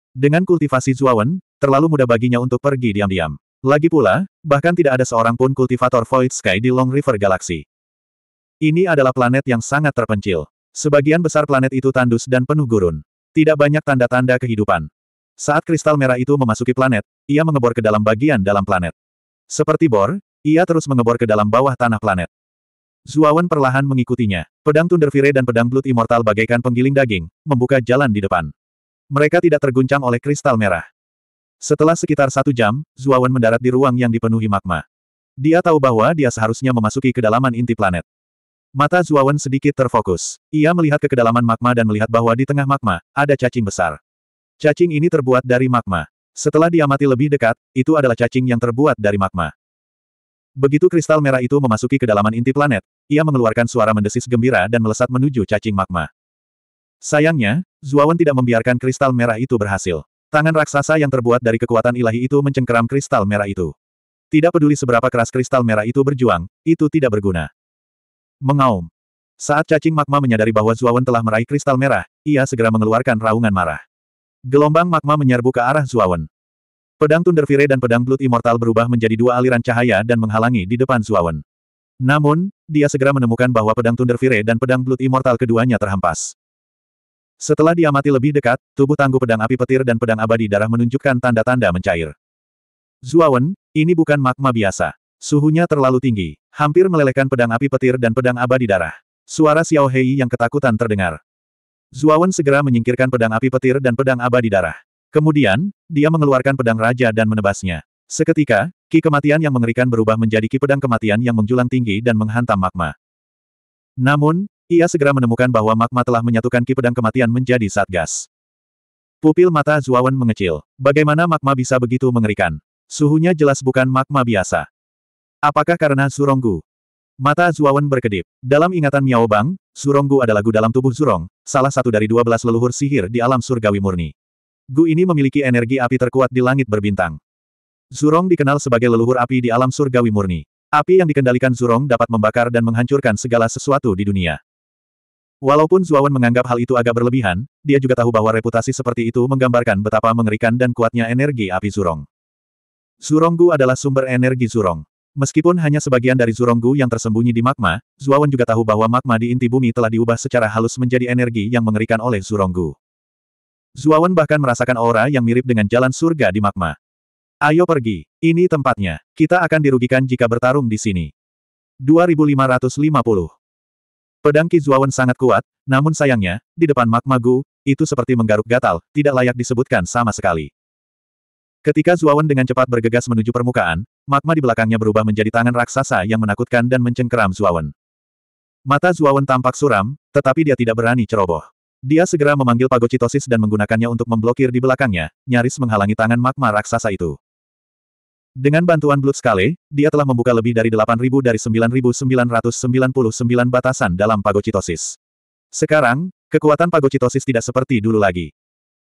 Dengan kultivasi Zuawan, terlalu mudah baginya untuk pergi diam-diam. Lagi pula, bahkan tidak ada seorang pun kultivator Void Sky di Long River Galaxy. Ini adalah planet yang sangat terpencil. Sebagian besar planet itu tandus dan penuh gurun. Tidak banyak tanda-tanda kehidupan. Saat kristal merah itu memasuki planet, ia mengebor ke dalam bagian dalam planet. Seperti bor, ia terus mengebor ke dalam bawah tanah planet. Zuawan perlahan mengikutinya. Pedang Tundervire dan pedang Blood Immortal bagaikan penggiling daging, membuka jalan di depan. Mereka tidak terguncang oleh kristal merah. Setelah sekitar satu jam, Zuawan mendarat di ruang yang dipenuhi magma. Dia tahu bahwa dia seharusnya memasuki kedalaman inti planet. Mata Zuawan sedikit terfokus. Ia melihat ke kedalaman magma dan melihat bahwa di tengah magma, ada cacing besar. Cacing ini terbuat dari magma. Setelah diamati lebih dekat, itu adalah cacing yang terbuat dari magma. Begitu kristal merah itu memasuki kedalaman inti planet, ia mengeluarkan suara mendesis gembira dan melesat menuju cacing magma. Sayangnya, Zuawan tidak membiarkan kristal merah itu berhasil. Tangan raksasa yang terbuat dari kekuatan ilahi itu mencengkeram kristal merah itu. Tidak peduli seberapa keras kristal merah itu berjuang, itu tidak berguna. Mengaum. Saat cacing magma menyadari bahwa Zuawan telah meraih kristal merah, ia segera mengeluarkan raungan marah. Gelombang magma menyerbu ke arah Zuawan. Pedang Tundervire dan pedang Blood Immortal berubah menjadi dua aliran cahaya dan menghalangi di depan Zuawan. Namun, dia segera menemukan bahwa pedang Tundervire dan pedang Blood Immortal keduanya terhempas. Setelah diamati lebih dekat, tubuh tangguh pedang api petir dan pedang abadi darah menunjukkan tanda-tanda mencair. Zuawan, ini bukan magma biasa. Suhunya terlalu tinggi, hampir melelehkan pedang api petir dan pedang abadi darah. Suara Xiao Hei yang ketakutan terdengar. Zuawan segera menyingkirkan pedang api petir dan pedang abadi darah. Kemudian, dia mengeluarkan pedang raja dan menebasnya. Seketika, ki kematian yang mengerikan berubah menjadi ki pedang kematian yang menjulang tinggi dan menghantam magma. Namun, ia segera menemukan bahwa magma telah menyatukan ki pedang kematian menjadi satgas. Pupil mata Zuawan mengecil. Bagaimana magma bisa begitu mengerikan? Suhunya jelas bukan magma biasa. Apakah karena Zuronggu? Mata Zuawan berkedip. Dalam ingatan Miao Bang, Zuronggu adalah gu dalam tubuh Zurong, salah satu dari dua belas leluhur sihir di alam surgawi murni. Gu ini memiliki energi api terkuat di langit berbintang. Zurong dikenal sebagai leluhur api di alam surgawi murni. Api yang dikendalikan Zurong dapat membakar dan menghancurkan segala sesuatu di dunia. Walaupun Zuawan menganggap hal itu agak berlebihan, dia juga tahu bahwa reputasi seperti itu menggambarkan betapa mengerikan dan kuatnya energi api Zurong. Zuronggu adalah sumber energi Zurong. Meskipun hanya sebagian dari Zuronggu yang tersembunyi di magma, Zuawan juga tahu bahwa magma di inti bumi telah diubah secara halus menjadi energi yang mengerikan oleh Zuronggu. Zuawan bahkan merasakan aura yang mirip dengan jalan surga di magma. Ayo pergi, ini tempatnya. Kita akan dirugikan jika bertarung di sini. 2550 Pedang Ki Zuawan sangat kuat, namun sayangnya, di depan magma Gu, itu seperti menggaruk gatal, tidak layak disebutkan sama sekali. Ketika Zuawan dengan cepat bergegas menuju permukaan, magma di belakangnya berubah menjadi tangan raksasa yang menakutkan dan mencengkeram Zuawan. Mata Zuawan tampak suram, tetapi dia tidak berani ceroboh. Dia segera memanggil pagocitosis dan menggunakannya untuk memblokir di belakangnya, nyaris menghalangi tangan magma raksasa itu. Dengan bantuan Blood Scale, dia telah membuka lebih dari 8.000 dari 9.999 batasan dalam pagocitosis. Sekarang, kekuatan pagocitosis tidak seperti dulu lagi.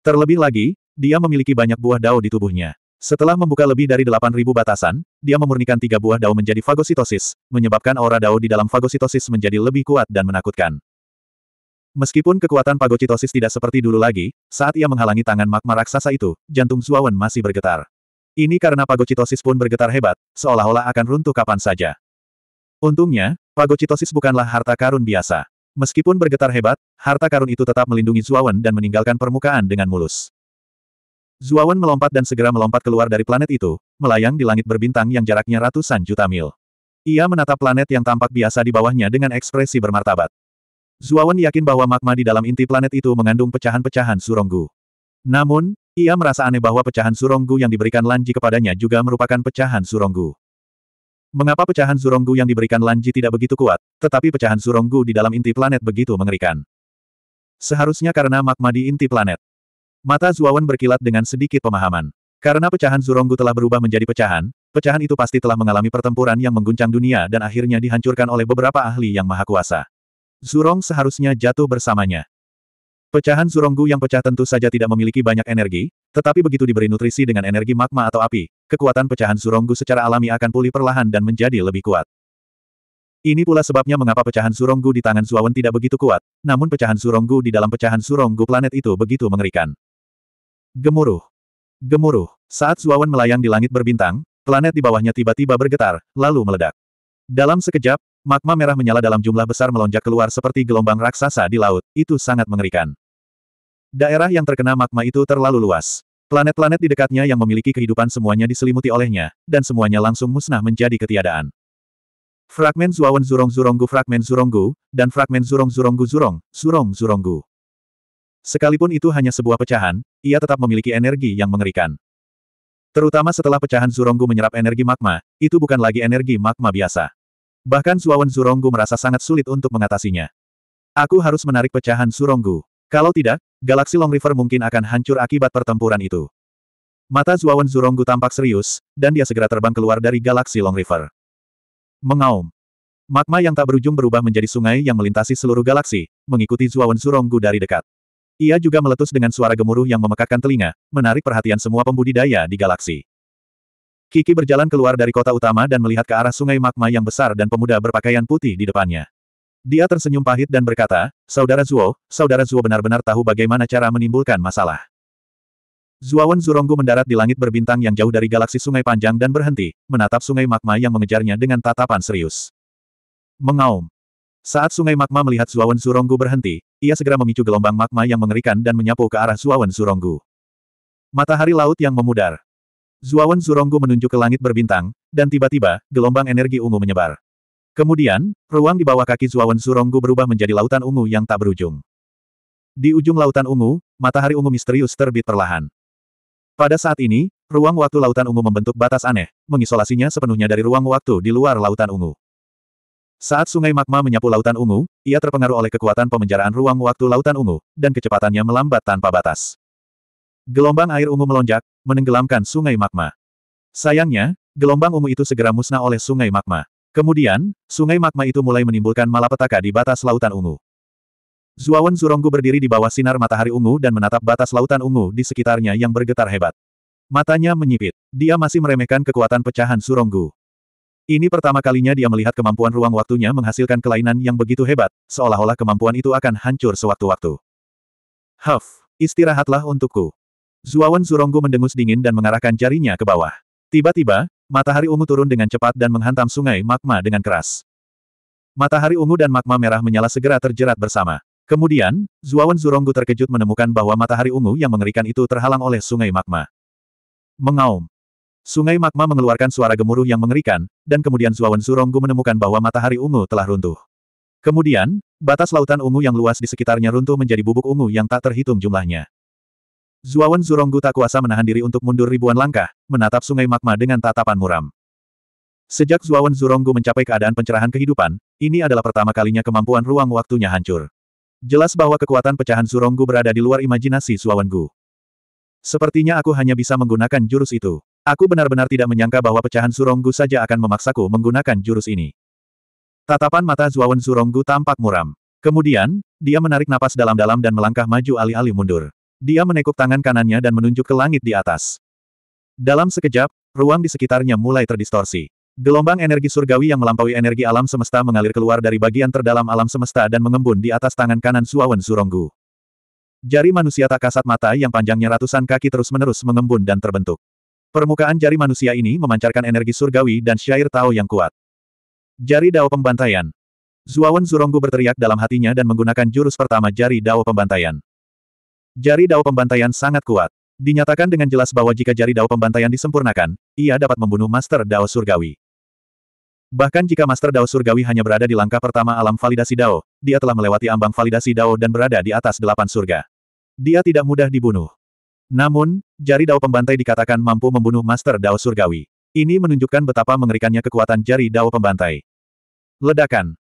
Terlebih lagi, dia memiliki banyak buah dao di tubuhnya. Setelah membuka lebih dari 8.000 batasan, dia memurnikan tiga buah dao menjadi fagositosis, menyebabkan aura dao di dalam fagositosis menjadi lebih kuat dan menakutkan. Meskipun kekuatan pagocitosis tidak seperti dulu lagi, saat ia menghalangi tangan magma raksasa itu, jantung Zuawan masih bergetar. Ini karena pagocitosis pun bergetar hebat, seolah-olah akan runtuh kapan saja. Untungnya, pagocitosis bukanlah harta karun biasa. Meskipun bergetar hebat, harta karun itu tetap melindungi Zuawan dan meninggalkan permukaan dengan mulus. Zuawan melompat dan segera melompat keluar dari planet itu, melayang di langit berbintang yang jaraknya ratusan juta mil. Ia menatap planet yang tampak biasa di bawahnya dengan ekspresi bermartabat. Zuawan yakin bahwa magma di dalam inti planet itu mengandung pecahan-pecahan suronggu. Namun, ia merasa aneh bahwa pecahan suronggu yang diberikan Lanji kepadanya juga merupakan pecahan suronggu. Mengapa pecahan suronggu yang diberikan Lanji tidak begitu kuat, tetapi pecahan suronggu di dalam inti planet begitu mengerikan? Seharusnya karena magma di inti planet. Mata Zuawan berkilat dengan sedikit pemahaman. Karena pecahan suronggu telah berubah menjadi pecahan, pecahan itu pasti telah mengalami pertempuran yang mengguncang dunia dan akhirnya dihancurkan oleh beberapa ahli yang maha kuasa. Zurong seharusnya jatuh bersamanya. Pecahan Suronggu yang pecah tentu saja tidak memiliki banyak energi, tetapi begitu diberi nutrisi dengan energi magma atau api, kekuatan pecahan Suronggu secara alami akan pulih perlahan dan menjadi lebih kuat. Ini pula sebabnya mengapa pecahan Suronggu di tangan Zuawan tidak begitu kuat, namun pecahan Suronggu di dalam pecahan Suronggu planet itu begitu mengerikan. Gemuruh. Gemuruh. Saat Zuawan melayang di langit berbintang, planet di bawahnya tiba-tiba bergetar, lalu meledak. Dalam sekejap, magma merah menyala dalam jumlah besar melonjak keluar seperti gelombang raksasa di laut, itu sangat mengerikan. Daerah yang terkena magma itu terlalu luas. Planet-planet di dekatnya yang memiliki kehidupan semuanya diselimuti olehnya, dan semuanya langsung musnah menjadi ketiadaan. Fragmen Zuawan Zurong Zuronggu Fragmen Zuronggu, dan Fragmen Zurong Zuronggu Zurong, Zurong Zuronggu. Sekalipun itu hanya sebuah pecahan, ia tetap memiliki energi yang mengerikan. Terutama setelah pecahan Zuronggu menyerap energi magma, itu bukan lagi energi magma biasa. Bahkan Zuawan Zuronggu merasa sangat sulit untuk mengatasinya. Aku harus menarik pecahan Zuronggu. Kalau tidak, galaksi Long River mungkin akan hancur akibat pertempuran itu. Mata Zuawan Zuronggu tampak serius, dan dia segera terbang keluar dari galaksi Long River. Mengaum. Magma yang tak berujung berubah menjadi sungai yang melintasi seluruh galaksi, mengikuti Zuawan Zuronggu dari dekat. Ia juga meletus dengan suara gemuruh yang memekakkan telinga, menarik perhatian semua pembudidaya di galaksi. Kiki berjalan keluar dari kota utama dan melihat ke arah sungai magma yang besar dan pemuda berpakaian putih di depannya. Dia tersenyum pahit dan berkata, Saudara Zuo, Saudara Zuo benar-benar tahu bagaimana cara menimbulkan masalah. Zuawan Zuronggu mendarat di langit berbintang yang jauh dari galaksi sungai panjang dan berhenti, menatap sungai magma yang mengejarnya dengan tatapan serius. Mengaum. Saat sungai magma melihat Zuawan Zuronggu berhenti, ia segera memicu gelombang magma yang mengerikan dan menyapu ke arah Zuawan Zuronggu. Matahari laut yang memudar. Zuawan Zuronggu menunjuk ke langit berbintang, dan tiba-tiba, gelombang energi ungu menyebar. Kemudian, ruang di bawah kaki Zuawan Zuronggu berubah menjadi lautan ungu yang tak berujung. Di ujung lautan ungu, matahari ungu misterius terbit perlahan. Pada saat ini, ruang waktu lautan ungu membentuk batas aneh, mengisolasinya sepenuhnya dari ruang waktu di luar lautan ungu. Saat sungai magma menyapu lautan ungu, ia terpengaruh oleh kekuatan pemenjaraan ruang waktu lautan ungu, dan kecepatannya melambat tanpa batas. Gelombang air ungu melonjak, menenggelamkan sungai magma. Sayangnya, gelombang ungu itu segera musnah oleh sungai magma. Kemudian, sungai magma itu mulai menimbulkan malapetaka di batas lautan ungu. Zuawan Zuronggu berdiri di bawah sinar matahari ungu dan menatap batas lautan ungu di sekitarnya yang bergetar hebat. Matanya menyipit. Dia masih meremehkan kekuatan pecahan Zuronggu. Ini pertama kalinya dia melihat kemampuan ruang waktunya menghasilkan kelainan yang begitu hebat, seolah-olah kemampuan itu akan hancur sewaktu-waktu. Huff, istirahatlah untukku. Zuawan Zuronggu mendengus dingin dan mengarahkan jarinya ke bawah. Tiba-tiba, Matahari ungu turun dengan cepat dan menghantam sungai magma dengan keras. Matahari ungu dan magma merah menyala segera terjerat bersama. Kemudian, Zuawan Zuronggu terkejut menemukan bahwa matahari ungu yang mengerikan itu terhalang oleh sungai magma. Mengaum. Sungai magma mengeluarkan suara gemuruh yang mengerikan, dan kemudian Zuawan Zuronggu menemukan bahwa matahari ungu telah runtuh. Kemudian, batas lautan ungu yang luas di sekitarnya runtuh menjadi bubuk ungu yang tak terhitung jumlahnya. Zuawan Zuronggu tak kuasa menahan diri untuk mundur ribuan langkah, menatap sungai magma dengan tatapan muram. Sejak Zuawan Zuronggu mencapai keadaan pencerahan kehidupan, ini adalah pertama kalinya kemampuan ruang waktunya hancur. Jelas bahwa kekuatan pecahan Zuronggu berada di luar imajinasi Zuawan Gu. Sepertinya aku hanya bisa menggunakan jurus itu. Aku benar-benar tidak menyangka bahwa pecahan Zuronggu saja akan memaksaku menggunakan jurus ini. Tatapan mata Zuawan Zuronggu tampak muram. Kemudian, dia menarik napas dalam-dalam dan melangkah maju alih-alih mundur. Dia menekuk tangan kanannya dan menunjuk ke langit di atas. Dalam sekejap, ruang di sekitarnya mulai terdistorsi. Gelombang energi surgawi yang melampaui energi alam semesta mengalir keluar dari bagian terdalam alam semesta dan mengembun di atas tangan kanan Suawen Zuronggu. Jari manusia tak kasat mata yang panjangnya ratusan kaki terus-menerus mengembun dan terbentuk. Permukaan jari manusia ini memancarkan energi surgawi dan syair Tao yang kuat. Jari Dao Pembantaian. Zuawan Zuronggu berteriak dalam hatinya dan menggunakan jurus pertama jari Dao Pembantaian. Jari dao pembantaian sangat kuat. Dinyatakan dengan jelas bahwa jika jari dao pembantaian disempurnakan, ia dapat membunuh Master Dao Surgawi. Bahkan jika Master Dao Surgawi hanya berada di langkah pertama alam validasi Dao, dia telah melewati ambang validasi Dao dan berada di atas delapan surga. Dia tidak mudah dibunuh. Namun, jari Dao pembantai dikatakan mampu membunuh Master Dao Surgawi. Ini menunjukkan betapa mengerikannya kekuatan jari Dao pembantai. Ledakan.